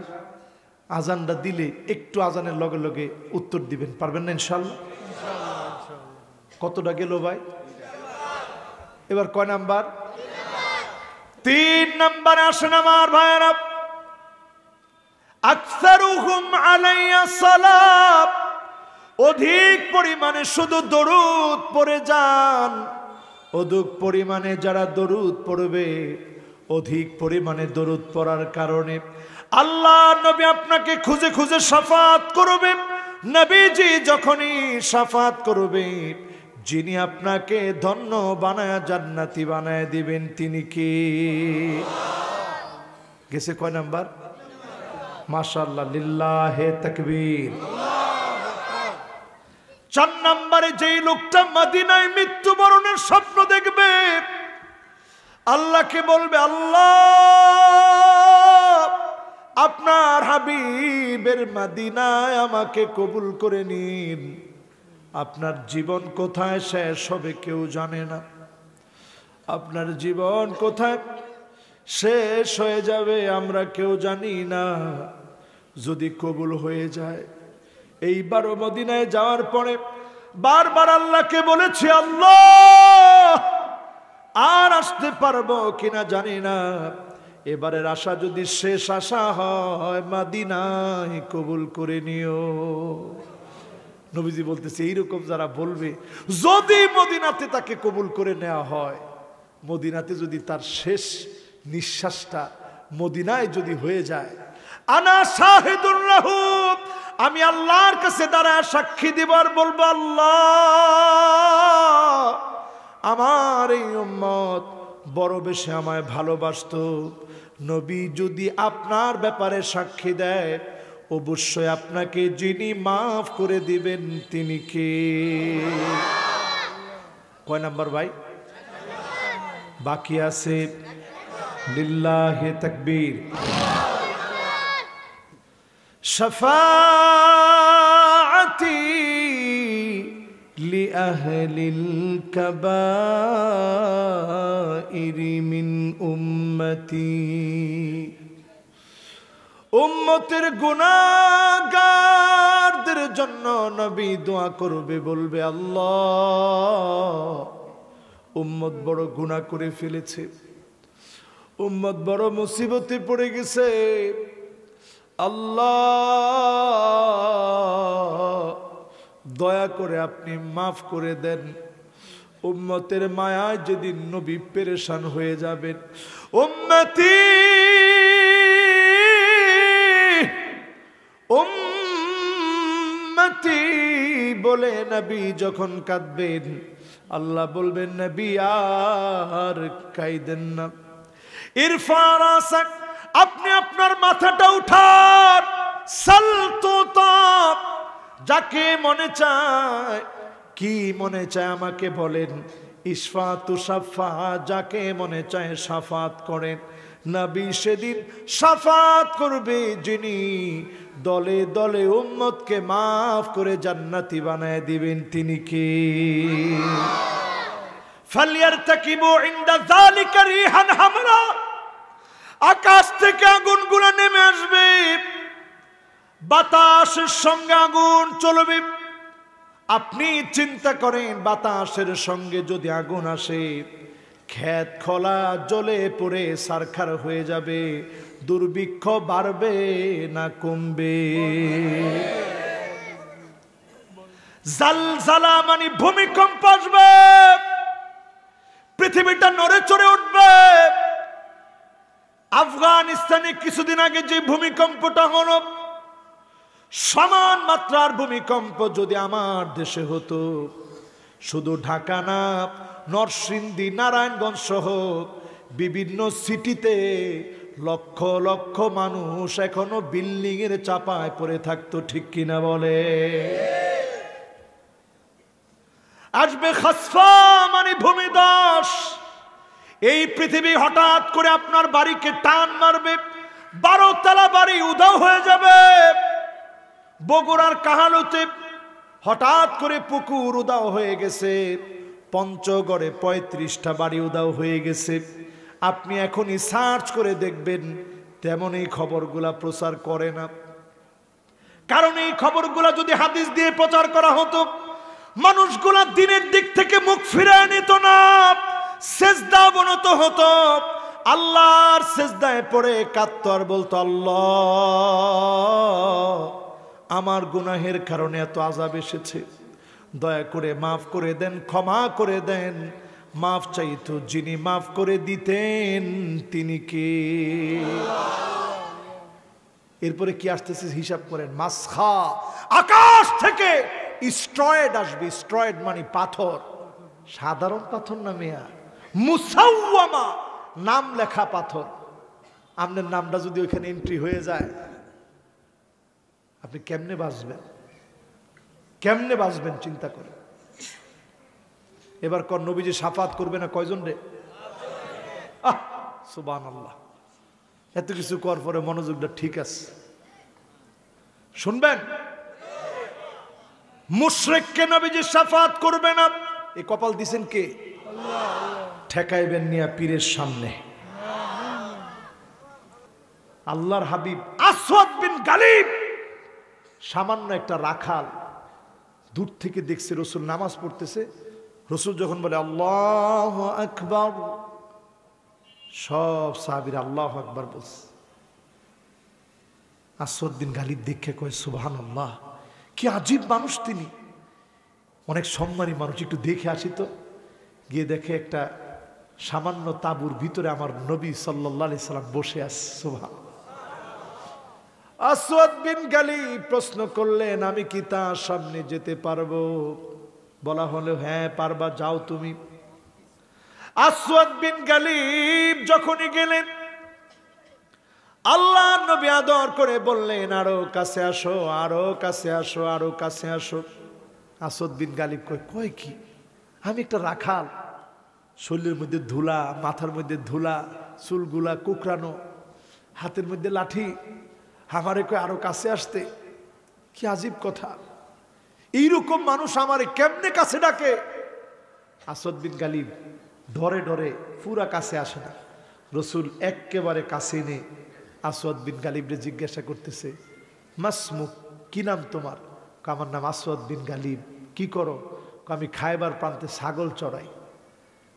আজানটা দিলে একটু আজানের লগে লগে উত্তর দিবেন পারবেন না ইনশাল্লাহ কতটা গেল ভাই এবার কয় নাম্বার তিন নাম্বার আসেন আমার ভাইয়েরা আকসারুহুম আলাইয়া সালাম অধিক পরিমাণে শুধু দরুদ পড়ে যান অধিক পরিমাণে যারা দরুদ পড়বে অধিক পরিমাণে দরুদ পড়ার কারণে আল্লাহ নবী আপনাকে খুঁজে খুঁজে সাফাত করবে নবীজি যখনই সাফাত করবে যিনি আপনাকে ধন্য বানায় জান্নাতি বানায় দিবেন তিনি কি গেছে কয় নাম্বার মাশাল্লাহ লিল্লাহে তকবীর চার নম্বরে যেই লোকটা মাদিনায় মৃত্যুবরণের স্বপ্ন দেখবে আল্লাহকে বলবে আল্লাহ আপনার হাবিবের মাদিনায় আমাকে কবুল করে নিন আপনার জীবন কোথায় শেষ হবে কেউ জানে না আপনার জীবন কোথায় শেষ হয়ে যাবে আমরা কেউ জানি না যদি কবুল হয়ে যায় এইবারও মদিনায় যাওয়ার পরে বারবার আল্লাহকে বলেছি আল্লাহ আর আসতে পারবো কিনা জানি না এবারের আশা যদি শেষ আশা হয় মাদিনায় কবুল করে নিও নবীজি বলতেছে এইরকম যারা বলবে যদি মদিনাতে তাকে কবুল করে নেওয়া হয় মদিনাতে যদি তার শেষ নিঃশ্বাসটা মদিনায় যদি হয়ে যায় আনা শাহেদুর রাহুব আমি আল্লাহর কাছে দ্বারা সাক্ষী দিবার বলবো আল্লাহ আমার এই মত বড় বেশি আমায় ভালোবাসত নবী যদি আপনার ব্যাপারে সাক্ষী দেয় অবশ্যই আপনাকে যিনি মাফ করে দিবেন তিনি কে কয় নাম্বার ভাই বাকি আছে লিল্লাহে তাকবীর شفاعتي لأهل الكبائر من أمتي উম্মতের গুণাগারদের জন্য নবী দোয়া করবে বলবে আল্লাহ উম্মত বড় গুণা করে ফেলেছে উম্মত বড় মুসিবতে পড়ে গেছে আল্লাহ দয়া করে আপনি মাফ করে দেন উম্মতের মায়ায় যেদিন নবী পেরেশান হয়ে যাবেন উম্মতি উম্মতি বলে নবী যখন কাঁদবেন আল্লাহ বলবেন নবী আর কাইদেন না ইরফার আসাক আপনি আপনার মাথাটা উঠান তাপ যাকে মনে চায় কি মনে চায় আমাকে বলেন ইসফাতু সাফা যাকে মনে চায় সাফাত করেন নবী সেদিন সাফাত করবে যিনি দলে দলে উম্মতকে মাফ করে জান্নাতি বানায় দিবেন তিনি কি ফালিয়ার তাকিব ইন্দা জালিকা রিহান হামরা আকাশ থেকে আগুনগুলো নেমে আসবে বাতাসের সঙ্গে আগুন চলবে আপনি চিন্তা করেন বাতাসের সঙ্গে যদি আগুন আসে ক্ষেত খোলা জলে পড়ে সারখার হয়ে যাবে দুর্ভিক্ষ বাড়বে না কমবে জালজালা মানে ভূমিকম্প আসবে পৃথিবীটা নড়ে চড়ে উঠবে আফগানিস্তানে কিছুদিন আগে যে ভূমিকম্পটা হল সমান মাত্রার ভূমিকম্প যদি আমার দেশে হতো শুধু ঢাকা না নরসিংদী নারায়ণগঞ্জ সহ বিভিন্ন সিটিতে লক্ষ লক্ষ মানুষ এখনো বিল্ডিং এর চাপায় পড়ে থাকতো ঠিক কিনা বলে আসবে খাসফা মানে ভূমিদাস এই পৃথিবী হঠাৎ করে আপনার বাড়িকে টান মারবে বারো তালা বাড়ি উদাও হয়ে যাবে বগুড়ার কাহালোতে হঠাৎ করে পুকুর উদাও হয়ে গেছে পঞ্চগড়ে পঁয়ত্রিশটা বাড়ি উদাও হয়ে গেছে আপনি এখনই সার্চ করে দেখবেন তেমন এই খবরগুলা প্রচার করে না কারণ এই খবরগুলা যদি হাদিস দিয়ে প্রচার করা হতো মানুষগুলা দিনের দিক থেকে মুখ ফিরে নিত না সেজদা অবনত হতো আল্লাহর সেজদায় পড়ে কাত্তর বলত বলতো আল্লাহ আমার গুনাহের কারণে এত আজাব এসেছে দয়া করে মাফ করে দেন ক্ষমা করে দেন মাফ চাইতো যিনি মাফ করে দিতেন তিনি কে এরপরে কি আসতেছে হিসাব করেন মাসখা আকাশ থেকে স্ট্রয়েড আসবে স্ট্রয়েড মানে পাথর সাধারণ পাথর না মেয়া মুসাউমা নাম লেখা পাথর আপনার নামটা যদি ওইখানে এন্ট্রি হয়ে যায় আপনি কেমনে বাঁচবেন কেমনে বাঁচবেন চিন্তা করে এবার কর নবীজি সাফাত করবে না কয়জন রে আহ সুবান আল্লাহ এত কিছু কর পরে মনোযোগটা ঠিক আছে শুনবেন মুশরেককে নবীজি সাফাত করবে না এ কপাল দিছেন কে আল্লাহ ঠেকাইবেন নিয়া পীরের সামনে আল্লাহর হাবিব আসাদ বিন গালিব সামান্য একটা রাখাল দূর থেকে দেখছে রসুল নামাজ পড়তেছে রসুল যখন বলে আল্লাহ আকবর সব সাহাবির আল্লাহ আকবর বলছে আসদ্দিন গালিব দেখে কয় সুবাহান আল্লাহ কি আজীব মানুষ তিনি অনেক সম্মানী মানুষ একটু দেখে আসি তো গিয়ে দেখে একটা সামান্য তাবুর ভিতরে আমার নবী সাল্লি সাল্লাম বসে আসোভা আসওয়াদ বিন গালি প্রশ্ন করলেন আমি কি তার সামনে যেতে পারবো বলা হলো হ্যাঁ পারবা যাও তুমি আসওয়াদ বিন গালিব যখনই গেলেন আল্লাহ নবী আদর করে বললেন আরো কাছে আসো আরো কাছে আসো আরো কাছে আসো আসদ বিন গালিব কয় কয় কি আমি একটা রাখাল শরীরের মধ্যে ধুলা মাথার মধ্যে ধুলা চুলগুলা কুকরানো হাতের মধ্যে লাঠি হামারে কয়ে আরো কাছে আসতে কি আজীব কথা এইরকম মানুষ আমারে কেমনে কাছে ডাকে আসদ বিন গালিব ধরে ধরে পুরা কাছে আসে না রসুল একেবারে কাছে নে আসওয়াদ বিন গালিবরে জিজ্ঞাসা করতেছে মাসমুখ কি নাম তোমার আমার নাম আসওয়াদ বিন গালিব কি করো আমি খাইবার প্রান্তে ছাগল চড়াই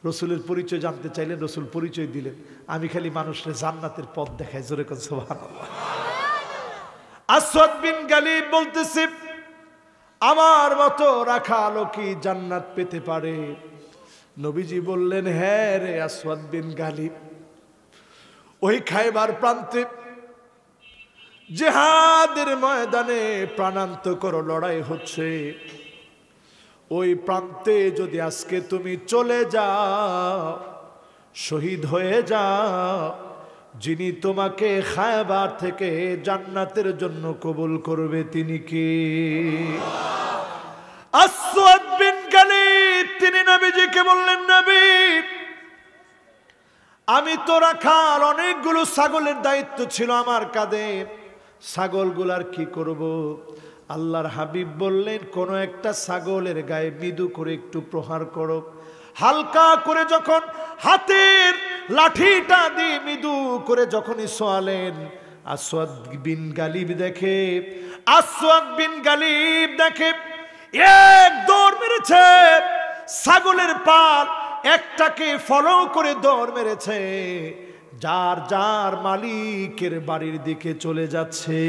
রসুলের পরিচয় জানতে চাইলেন রসুল পরিচয় দিলেন আমি খালি মানুষের জান্নাতের পথ দেখাই জোরে আসদ বিন গালিব বলতেছি আমার মতো রাখা লোকই জান্নাত পেতে পারে নবীজি বললেন হ্যাঁ রে আসওয়াদ বিন গালিব ওই খাইবার প্রান্তে জেহাদের ময়দানে প্রাণান্তকর লড়াই হচ্ছে ওই প্রান্তে যদি আজকে তুমি চলে যাও শহীদ হয়ে যাও যিনি তোমাকে খায়বার থেকে জান্নাতের জন্য কবুল করবে তিনি কি আসওয়াদ বিন গালিব তিনি নবীজিকে বললেন নবী আমি তো রাখার অনেকগুলো ছাগলের দায়িত্ব ছিল আমার কাঁধে ছাগলগুলার কি করবো আল্লাহর হাবিব বললেন কোনো একটা ছাগলের গায়ে বিদু করে একটু প্রহার করো হালকা করে যখন হাতের লাঠিটা দিয়ে মৃদু করে যখনই সোয়ালেন আসোয়াদ বিন গালিব দেখে আসোয়াদ বিন গালিব দেখে এক দৌড় মেরেছে ছাগলের পাল একটাকে ফলো করে দৌড় মেরেছে যার যার মালিকের বাড়ির দিকে চলে যাচ্ছে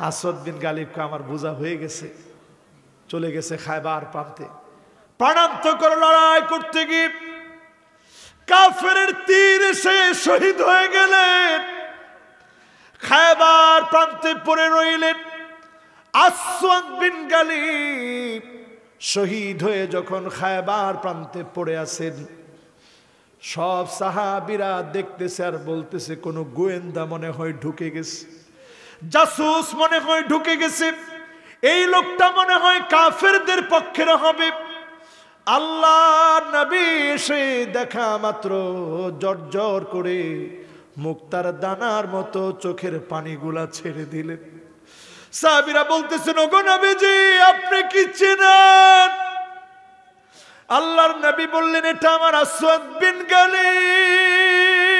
হাসদ বিন গালিবকে আমার বোঝা হয়ে গেছে চলে গেছে খায়বার প্রান্তে করে লড়াই করতে গিয়ে কাফের তীর এসে শহীদ হয়ে গেলেন খায়বার প্রান্তে পড়ে রইলেন আসদ বিন গালিব শহীদ হয়ে যখন খায়বার প্রান্তে পড়ে আছেন সব সাহাবিরা দেখতেছে আর বলতেছে কোনো গোয়েন্দা মনে হয় ঢুকে গেছে জাসুস মনে হয় ঢুকে গেছে এই লোকটা মনে হয় কাফেরদের পক্ষের হবে আল্লাহ নবী এসে দেখা মাত্র জর করে মুক্তার দানার মতো চোখের পানিগুলা ছেড়ে দিলেন সাহাবিরা বলতেছেন ওগো নবীজি আপনি কি চেনেন আল্লাহর নবী বললেন এটা আমার আসওয়াদ বিন গালিব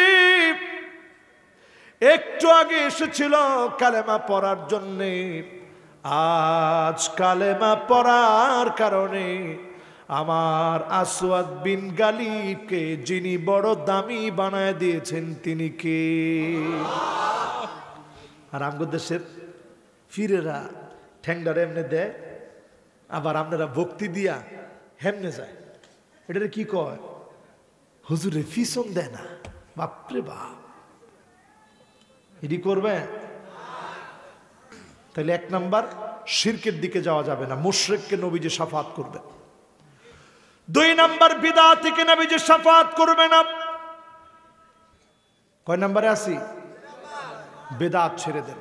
একটু আগে এসেছিল কালেমা পড়ার জন্যে আজ কালেমা পড়ার কারণে আমার আসওয়াদ বিন গালিবকে যিনি বড় দামি বানায় দিয়েছেন তিনি কে আর আমাদের ফিরেরা ঠ্যাংডারে এমনি দেয় আবার আপনারা ভক্তি দিয়া হেমনে যায় এটারে কি কয় হুজুরে ফিসন দেয় না বাপরে বাপ এটি করবে তাহলে এক নাম্বার শিরকের দিকে যাওয়া যাবে না মুশ্রেককে নবী যে সাফাত করবে দুই নাম্বার বিদা থেকে নবী যে সাফাত করবে না কয় নাম্বারে আসি বেদাত ছেড়ে দেন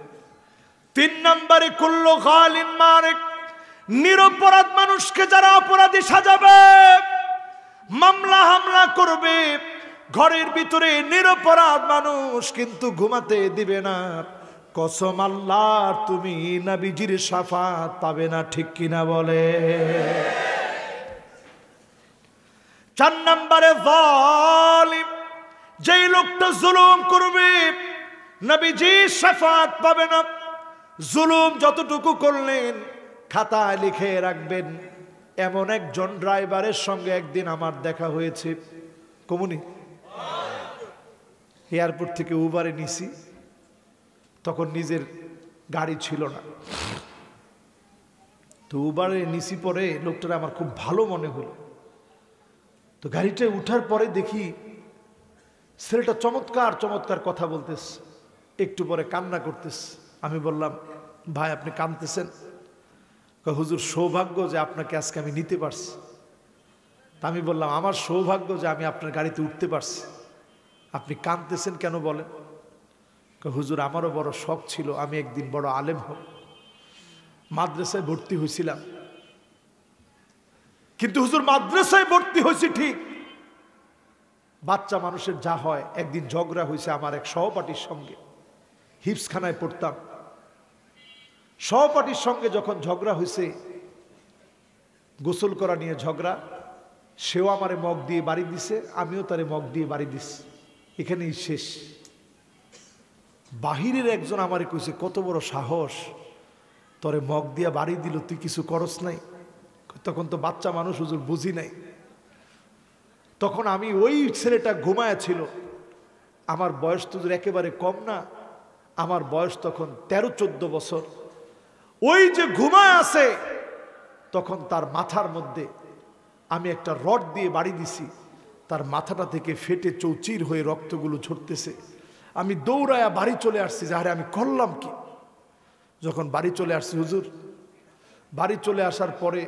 তিন নাম্বারে কুল্লো খালিন মারেক নিরপরাধ মানুষকে যারা অপরাধী সাজাবে মামলা হামলা করবে ঘরের ভিতরে নিরপরাধ মানুষ কিন্তু ঘুমাতে দিবে না কসম আল্লাহ তুমি নাবিজির সাফাত পাবে না ঠিক কিনা বলে চার নম্বরে জালিম যেই লোকটা জুলুম করবে নবীজি সাফাত পাবে না জুলুম যতটুকু করলেন খাতায় লিখে রাখবেন এমন একজন ড্রাইভারের সঙ্গে একদিন আমার দেখা হয়েছে কমুনি এয়ারপোর্ট থেকে উবারে নিছি তখন নিজের গাড়ি ছিল না তো উবারে নিছি পরে লোকটার আমার খুব ভালো মনে হলো তো গাড়িটায় উঠার পরে দেখি ছেলেটা চমৎকার চমৎকার কথা বলতেস একটু পরে কান্না করতেস আমি বললাম ভাই আপনি কাঁদতেছেন হুজুর সৌভাগ্য যে আপনাকে আজকে আমি নিতে পারছি আমি বললাম আমার সৌভাগ্য যে আমি আপনার গাড়িতে উঠতে পারছি আপনি কাঁদতেছেন কেন বলেন হুজুর আমারও বড় শখ ছিল আমি একদিন বড় আলেম হব মাদ্রাসায় ভর্তি হয়েছিলাম কিন্তু হুজুর মাদ্রাসায় ভর্তি হয়েছি ঠিক বাচ্চা মানুষের যা হয় একদিন ঝগড়া হয়েছে আমার এক সহপাঠীর সঙ্গে হিপসখানায় পড়তাম সহপাঠীর সঙ্গে যখন ঝগড়া হয়েছে গোসল করা নিয়ে ঝগড়া সেও আমারে মগ দিয়ে বাড়ি দিছে আমিও তারে মগ দিয়ে বাড়ি দিছি এখানেই শেষ বাহিরের একজন আমার কইছে কত বড় সাহস তরে মগ দিয়া বাড়ি দিল তুই কিছু করস নাই তখন তো বাচ্চা মানুষ হুজুর বুঝি নাই তখন আমি ওই ছেলেটা ঘুমায় ছিল আমার বয়স তো একেবারে কম না আমার বয়স তখন তেরো চোদ্দ বছর ওই যে ঘুমায় আছে তখন তার মাথার মধ্যে আমি একটা রড দিয়ে বাড়ি দিছি তার মাথাটা থেকে ফেটে চৌচির হয়ে রক্তগুলো ঝরতেছে আমি দৌড়ায়া বাড়ি চলে আসছি যাহারে আমি করলাম কি যখন বাড়ি চলে আসছি হুজুর বাড়ি চলে আসার পরে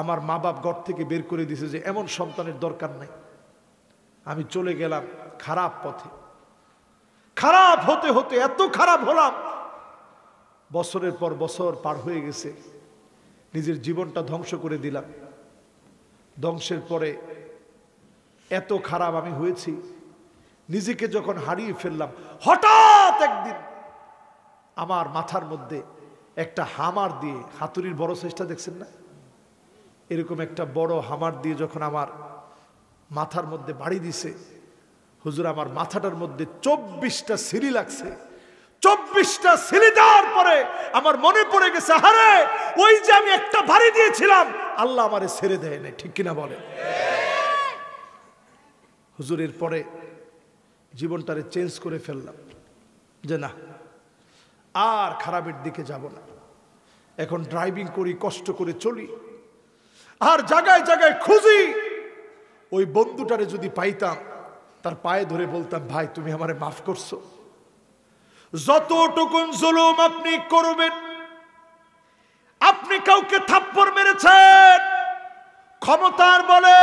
আমার মা বাপ ঘর থেকে বের করে দিছে যে এমন সন্তানের দরকার নাই আমি চলে গেলাম খারাপ পথে খারাপ হতে হতে এত খারাপ হলাম বছরের পর বছর পার হয়ে গেছে নিজের জীবনটা ধ্বংস করে দিলাম ধ্বংসের পরে এত খারাপ আমি হয়েছি নিজেকে যখন হারিয়ে ফেললাম হঠাৎ একদিন আমার মাথার মধ্যে একটা হামার দিয়ে হাতুড়ির বড় চেষ্টা দেখছেন না এরকম একটা বড় হামার দিয়ে যখন আমার মাথার মধ্যে বাড়ি দিছে হুজুর আমার মাথাটার মধ্যে চব্বিশটা সিঁড়ি লাগছে চব্বিশটা সিঁড়ি দেওয়ার পরে আমার মনে পড়ে গেছে হারে ওই যে আমি একটা বাড়ি দিয়েছিলাম আল্লাহ আমারে ছেড়ে দেয় নাই ঠিক কিনা বলে হুজুরের পরে জীবনটারে চেঞ্জ করে ফেললাম যে না আর খারাপের দিকে যাব না এখন ড্রাইভিং করি কষ্ট করে চলি আর জায়গায় জায়গায় খুঁজি ওই বন্ধুটারে যদি পাইতাম তার পায়ে ধরে বলতাম ভাই তুমি আমারে মাফ করছো যতটুকুন জুলুম আপনি করবেন আপনি কাউকে থাপ্পড় মেরেছেন ক্ষমতার বলে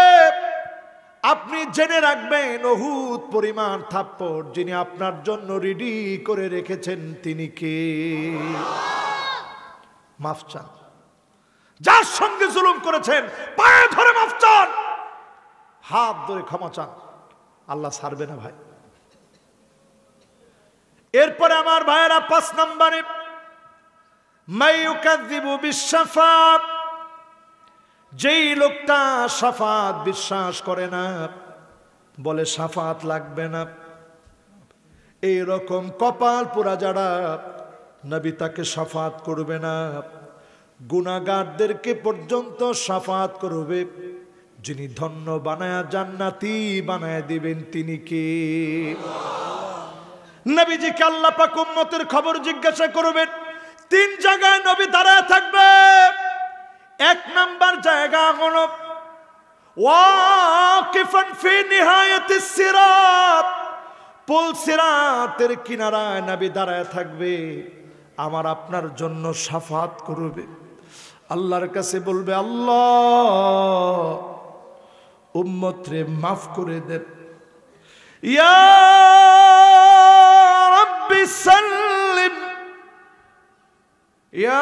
আপনি জেনে রাখবেন অহুত পরিমাণ থাপ্পড় যিনি আপনার জন্য রেডি করে রেখেছেন তিনি কে মাফ চান যার সঙ্গে জুলুম করেছেন পায়ে ধরে মাফ চান হাত ধরে ক্ষমা চান আল্লাহ ছাড়বে না ভাই এরপরে আমার ভাইয়েরা পাঁচ নম্বরে মাইকাদিবু বিশ্বাফাত যেই লোকটা সাফাত বিশ্বাস করে না বলে সাফাত লাগবে না এই রকম কপাল পোড়া যারা নবী তাকে সাফাত করবে না গুণাগারদেরকে পর্যন্ত সাফাত করবে যিনি ধন্য বানায়া জান্নাতি বানায় দিবেন তিনি কে নবীজিকে আল্লাহ পাক উম্মতের খবর জিজ্ঞাসা করবেন তিন জায়গায় নবী দাঁড়ায় থাকবে এক নাম্বার জায়গা হলো পুল সিরাতের কিনারায় দাঁড়ায় থাকবে আমার আপনার জন্য সাফাত করবে আল্লাহর কাছে বলবে আল্লাহ উম্মতরে মাফ করে দেব ইয়া রব্বি সাল্লিম ইয়া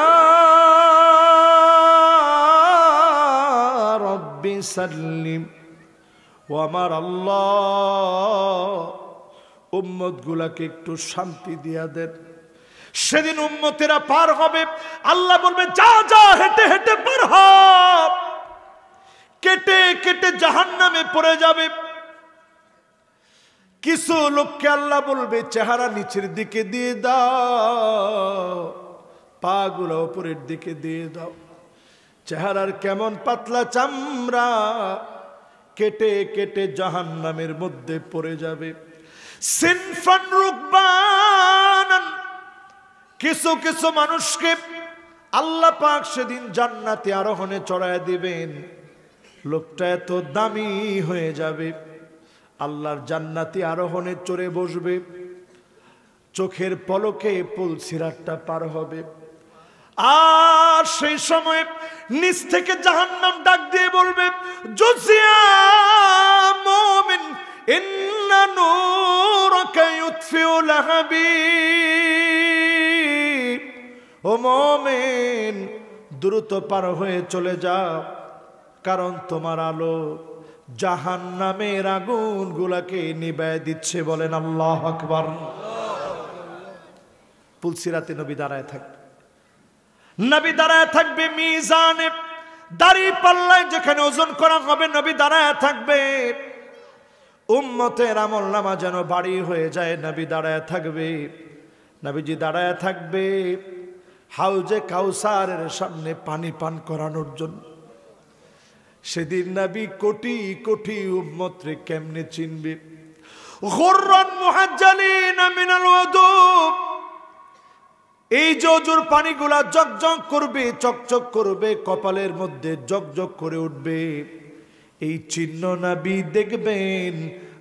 সাল্লিম ও আমার আল্লাহ গুলাকে একটু শান্তি দিয়া দেন সেদিন উম্মতেরা পার হবে আল্লাহ বলবে যা যা হেঁটে হেঁটে পার কেটে কেটে জাহান নামে পড়ে যাবে কিছু লোককে আল্লাহ বলবে চেহারা নিচের দিকে দিয়ে দাও গুলা উপরের দিকে দিয়ে দাও চেহারার কেমন পাতলা চামড়া কেটে কেটে জাহান নামের মধ্যে পড়ে যাবে সিনফান কিছু কিছু মানুষকে আল্লাহ পাক সেদিন জান্নাতে আরোহণে চড়ায় দিবেন লোকটা এত দামি হয়ে যাবে আল্লাহর জান্নাতি আরোহণে চড়ে বসবে চোখের পলকে পুল সিরাটটা পার হবে আর সেই সময় নিচ থেকে জাহান্নাম ডাক দিয়ে বলবে লাহাবি ও দ্রুত পার হয়ে চলে যাও কারণ তোমার আলো জাহান নামের আগুন গুলাকে নিবে দিচ্ছে বলেন আল্লাহ আকবর পুলসিরাতে নবী দাঁড়ায় থাকবে নবী দাঁড়ায় থাকবে মিজানে দাড়ি পাল্লায় যেখানে ওজন করা হবে নবী দাঁড়ায় থাকবে উম্মতের আমল নামা যেন বাড়ি হয়ে যায় নবী দাঁড়ায় থাকবে নবীজি দাঁড়ায় থাকবে হাউজে কাউসারের সামনে পানি পান করানোর জন্য সেদিন নাবি কোটি কোটি উম্মতরে কেমনে চিনবে غرا محجلين من الوضوء এই জজুর পানিগুলা জকজক করবে চকচক করবে কপালের মধ্যে জকজক করে উঠবে এই চিহ্ন নাবি দেখবেন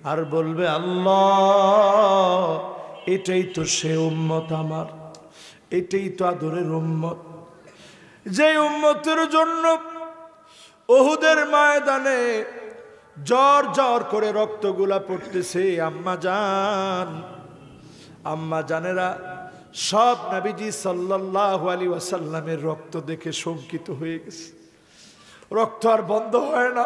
আর বলবে আল্লাহ এটাই তো সে উম্মত আমার এটাই তো আদরের উম্মত যে উম্মতের জন্য ওহুদের ময়দানে জ্বর জ্বর করে রক্তগুলা পড়তেছে আম্মা জান আম্মা জানেরা সব নাবিজি সাল্লাহ আলী ওয়াসাল্লামের রক্ত দেখে শঙ্কিত হয়ে গেছে রক্ত আর বন্ধ হয় না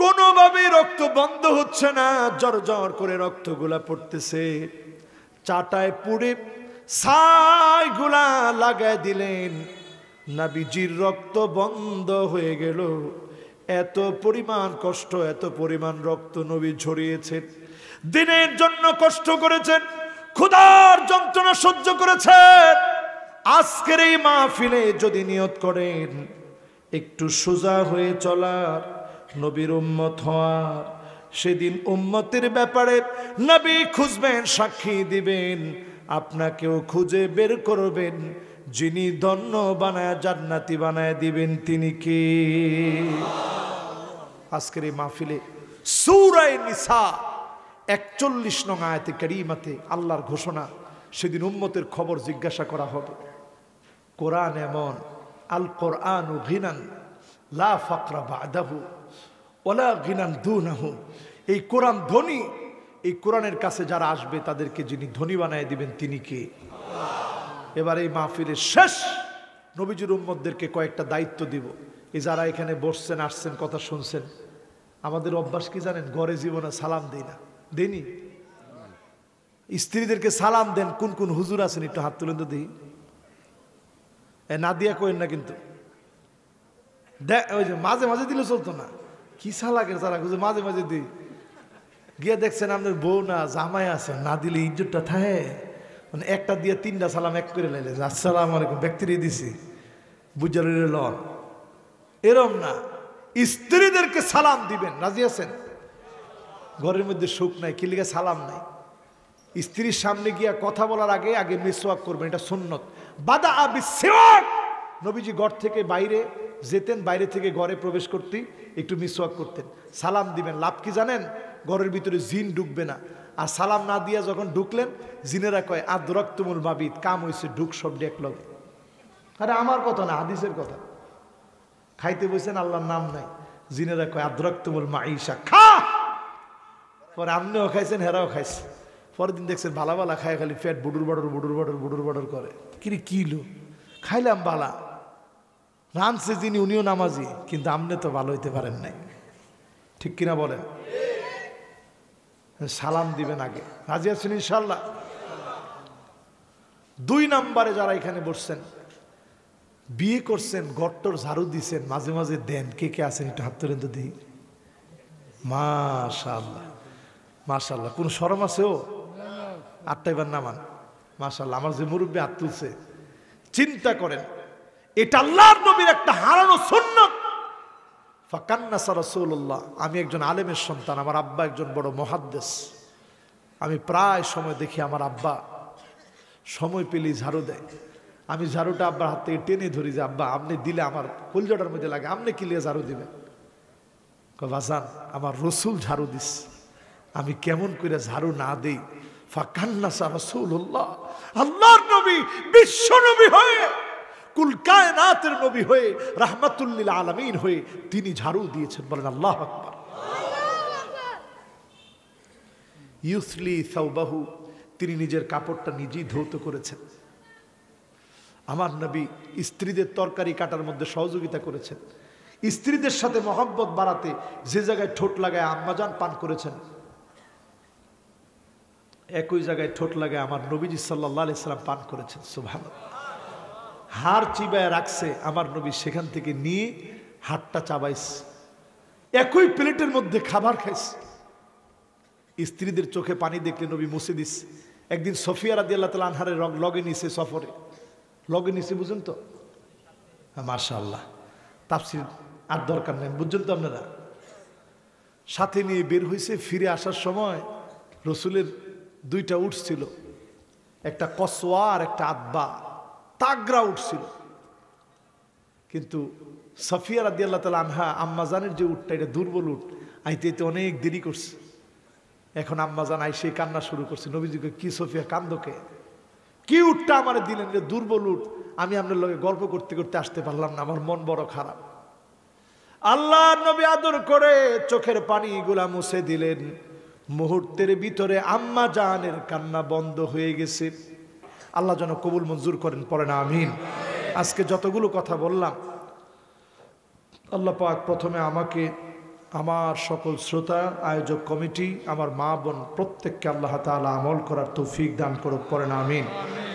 কোনোভাবে রক্ত বন্ধ হচ্ছে না জর জর করে রক্তগুলা পড়তেছে চাটায় পুড়ে সাই গুলা লাগায় দিলেন নাবিজির রক্ত বন্ধ হয়ে গেল এত পরিমাণ কষ্ট এত পরিমাণ রক্ত নবী ঝরিয়েছেন দিনের জন্য কষ্ট করেছেন ক্ষুধার যন্ত্রণা সহ্য করেছেন আজকের এই মাহফিলে যদি নিয়ত করেন একটু সোজা হয়ে চলার নবীর উম্মত হওয়ার সেদিন উম্মতের ব্যাপারে নবী খুঁজবেন সাক্ষী দিবেন আপনাকেও খুঁজে বের করবেন যিনি ধন্য বানায় জান্নাতি বানায় দিবেন তিনি কি আজকের এই মাহফিলে সৌরায় নিসা একচল্লিশ নং আয়াতে কারিমাতে আল্লাহর ঘোষণা সেদিন উম্মতের খবর জিজ্ঞাসা করা হবে কোরআন এমন আল কোরআন ও ঘিনান লা ফাকরা বাদাহু ওলা ঘিনান দুনাহু এই কোরআন ধনী এই কোরআনের কাছে যারা আসবে তাদেরকে যিনি ধনী বানায় দিবেন তিনি কে এবার এই মাহফিলের শেষ নবীজুর উম্মদদেরকে কয়েকটা দায়িত্ব দিব এই যারা এখানে বসছেন আসছেন কথা শুনছেন আমাদের অভ্যাস কি জানেন ঘরে জীবনে সালাম দিই না দিনই স্ত্রীদেরকে সালাম দেন কোন কোন হুজুর আছেন একটু হাত তুলেন তো দিই না দিয়া কইন না কিন্তু ওই যে মাঝে মাঝে দিলে চলতো না কি সালাকের তারা খুঁজে মাঝে মাঝে দিই গিয়ে দেখছেন আপনার বউ না জামাই আছে না দিলে ইজ্জতটা থাকে মানে একটা দিয়ে তিনটা সালাম এক করে লাইলে আসসালাম আলাইকুম ব্যক্তির দিছি বুঝাল লন এরম না স্ত্রীদেরকে সালাম দিবেন রাজি আছেন ঘরের মধ্যে সুখ নাই কিলিকে সালাম নাই স্ত্রীর সামনে গিয়া কথা বলার আগে আগে মিসওয়াক করবেন এটা সুন্নত বাদা আবি সেওয়াক নবীজি ঘর থেকে বাইরে যেতেন বাইরে থেকে ঘরে প্রবেশ করতেই একটু মিসওয়াক করতেন সালাম দিবেন লাভ কি জানেন ঘরের ভিতরে জিন ঢুকবে না আর সালাম না দিয়া যখন ঢুকলেন জিনেরা কয় আদ্রক্তমুল মাবিদ কাম হয়েছে ঢুক সব ডেকল আরে আমার কথা না হাদিসের কথা খাইতে বসেন আল্লাহর নাম নাই জিনেরা কয় আদ্রক্তমুল মাইশা খা পরে আপনিও খাইছেন হেরাও খাইছে পরের দিন দেখছেন ভালা ভালা খায় খালি পেট বুডুর বাডুর বুডুর বাডুর বুডুর বাডুর করে কিরে কিলো খাইলাম বালা রানছে যিনি উনিও নামাজি কিন্তু আপনি তো ভালো হইতে পারেন নাই ঠিক কিনা বলেন সালাম দিবেন আগে রাজি আছেন ইনশাল্লাহ দুই নাম্বারে যারা এখানে বসছেন বিয়ে করছেন গট্টর ঝাড়ু দিছেন মাঝে মাঝে দেন কে কে আছেন একটু হাত তুলেন তো দিই মাশাল্লাহ মাশাল্লাহ কোন সরম আছে ও আটটা এবার নামান মাশাল্লাহ আমার যে মুরব্বী হাত তুলছে চিন্তা করেন এটা আল্লাহর নবীর একটা হারানো ফাকান্নাসা রসৌল্লাহ আমি একজন আলেমের সন্তান আমার আব্বা একজন বড় মহাদ্দেস আমি প্রায় সময় দেখি আমার আব্বা সময় পেলে ঝাড়ু দেয় আমি ঝাড়ুটা আব্বার হাত থেকে টেনে ধরি যে আব্বা আপনি দিলে আমার কুলজোটার মধ্যে লাগে আপনি কিলিয়ে ঝাড়ু দিবেন বাজান আমার রসুল ঝাড়ু দিস আমি কেমন করে ঝাড়ু না দিই ফাকান্নাসা রসুল্লাহ আল্লাহর নবী বিশ্ব নবী হয়ে কুলকায়নাতের নবী হয়ে রাহমাতুল্লিল আলমিন হয়ে তিনি ঝাড়ু দিয়েছেন বলেন আল্লাহ আকবর ইউসলি সৌবাহু তিনি নিজের কাপড়টা নিজেই ধৌত করেছেন আমার নবী স্ত্রীদের তরকারি কাটার মধ্যে সহযোগিতা করেছেন স্ত্রীদের সাথে মহব্বত বাড়াতে যে জায়গায় ঠোঁট লাগায় আম্মাজান পান করেছেন একই জায়গায় ঠোঁট লাগায় আমার নবীজি সাল্লাহ আলি সাল্লাম পান করেছেন সুভারত হাড় চিবায় রাখছে আমার নবী সেখান থেকে নিয়ে হাটটা চাবাইস একই প্লেটের মধ্যে খাবার খাইস স্ত্রীদের চোখে পানি দেখলে নবী মুছে দিস একদিন সফিয়া রাদি আল্লাহ তালা আনহারে লগে নিছে সফরে লগে নিছে বুঝুন তো হ্যাঁ, মার্শাল আল্লাহ তাপসির আর দরকার নেই বুঝছেন তো আপনারা সাথে নিয়ে বের হয়েছে ফিরে আসার সময় রসুলের দুইটা উঠছিল একটা কসোয়া আর একটা আব্বা তাগরা উঠছিল কিন্তু সাফিয়া রাদি আল্লাহ তালা আনহা আম্মাজানের যে উঠটা এটা দুর্বল উঠ আইতে এতে অনেক দেরি করছে এখন আম্মাজান আই সেই কান্না শুরু করছে নবীজিকে কি সফিয়া কান্দকে কি উঠটা আমার দিলেন যে দুর্বল উঠ আমি আপনার লগে গল্প করতে করতে আসতে পারলাম না আমার মন বড় খারাপ আল্লাহ নবী আদর করে চোখের পানিগুলা মুছে দিলেন মুহূর্তের ভিতরে আম্মা জানের কান্না বন্ধ হয়ে গেছে আল্লাহ যেন কবুল মঞ্জুর করেন পরে না আমিন আজকে যতগুলো কথা বললাম আল্লাহ পাক প্রথমে আমাকে আমার সকল শ্রোতা আয়োজক কমিটি আমার মা বোন প্রত্যেককে আল্লাহ তালা আমল করার তৌফিক দান করুক না আমিন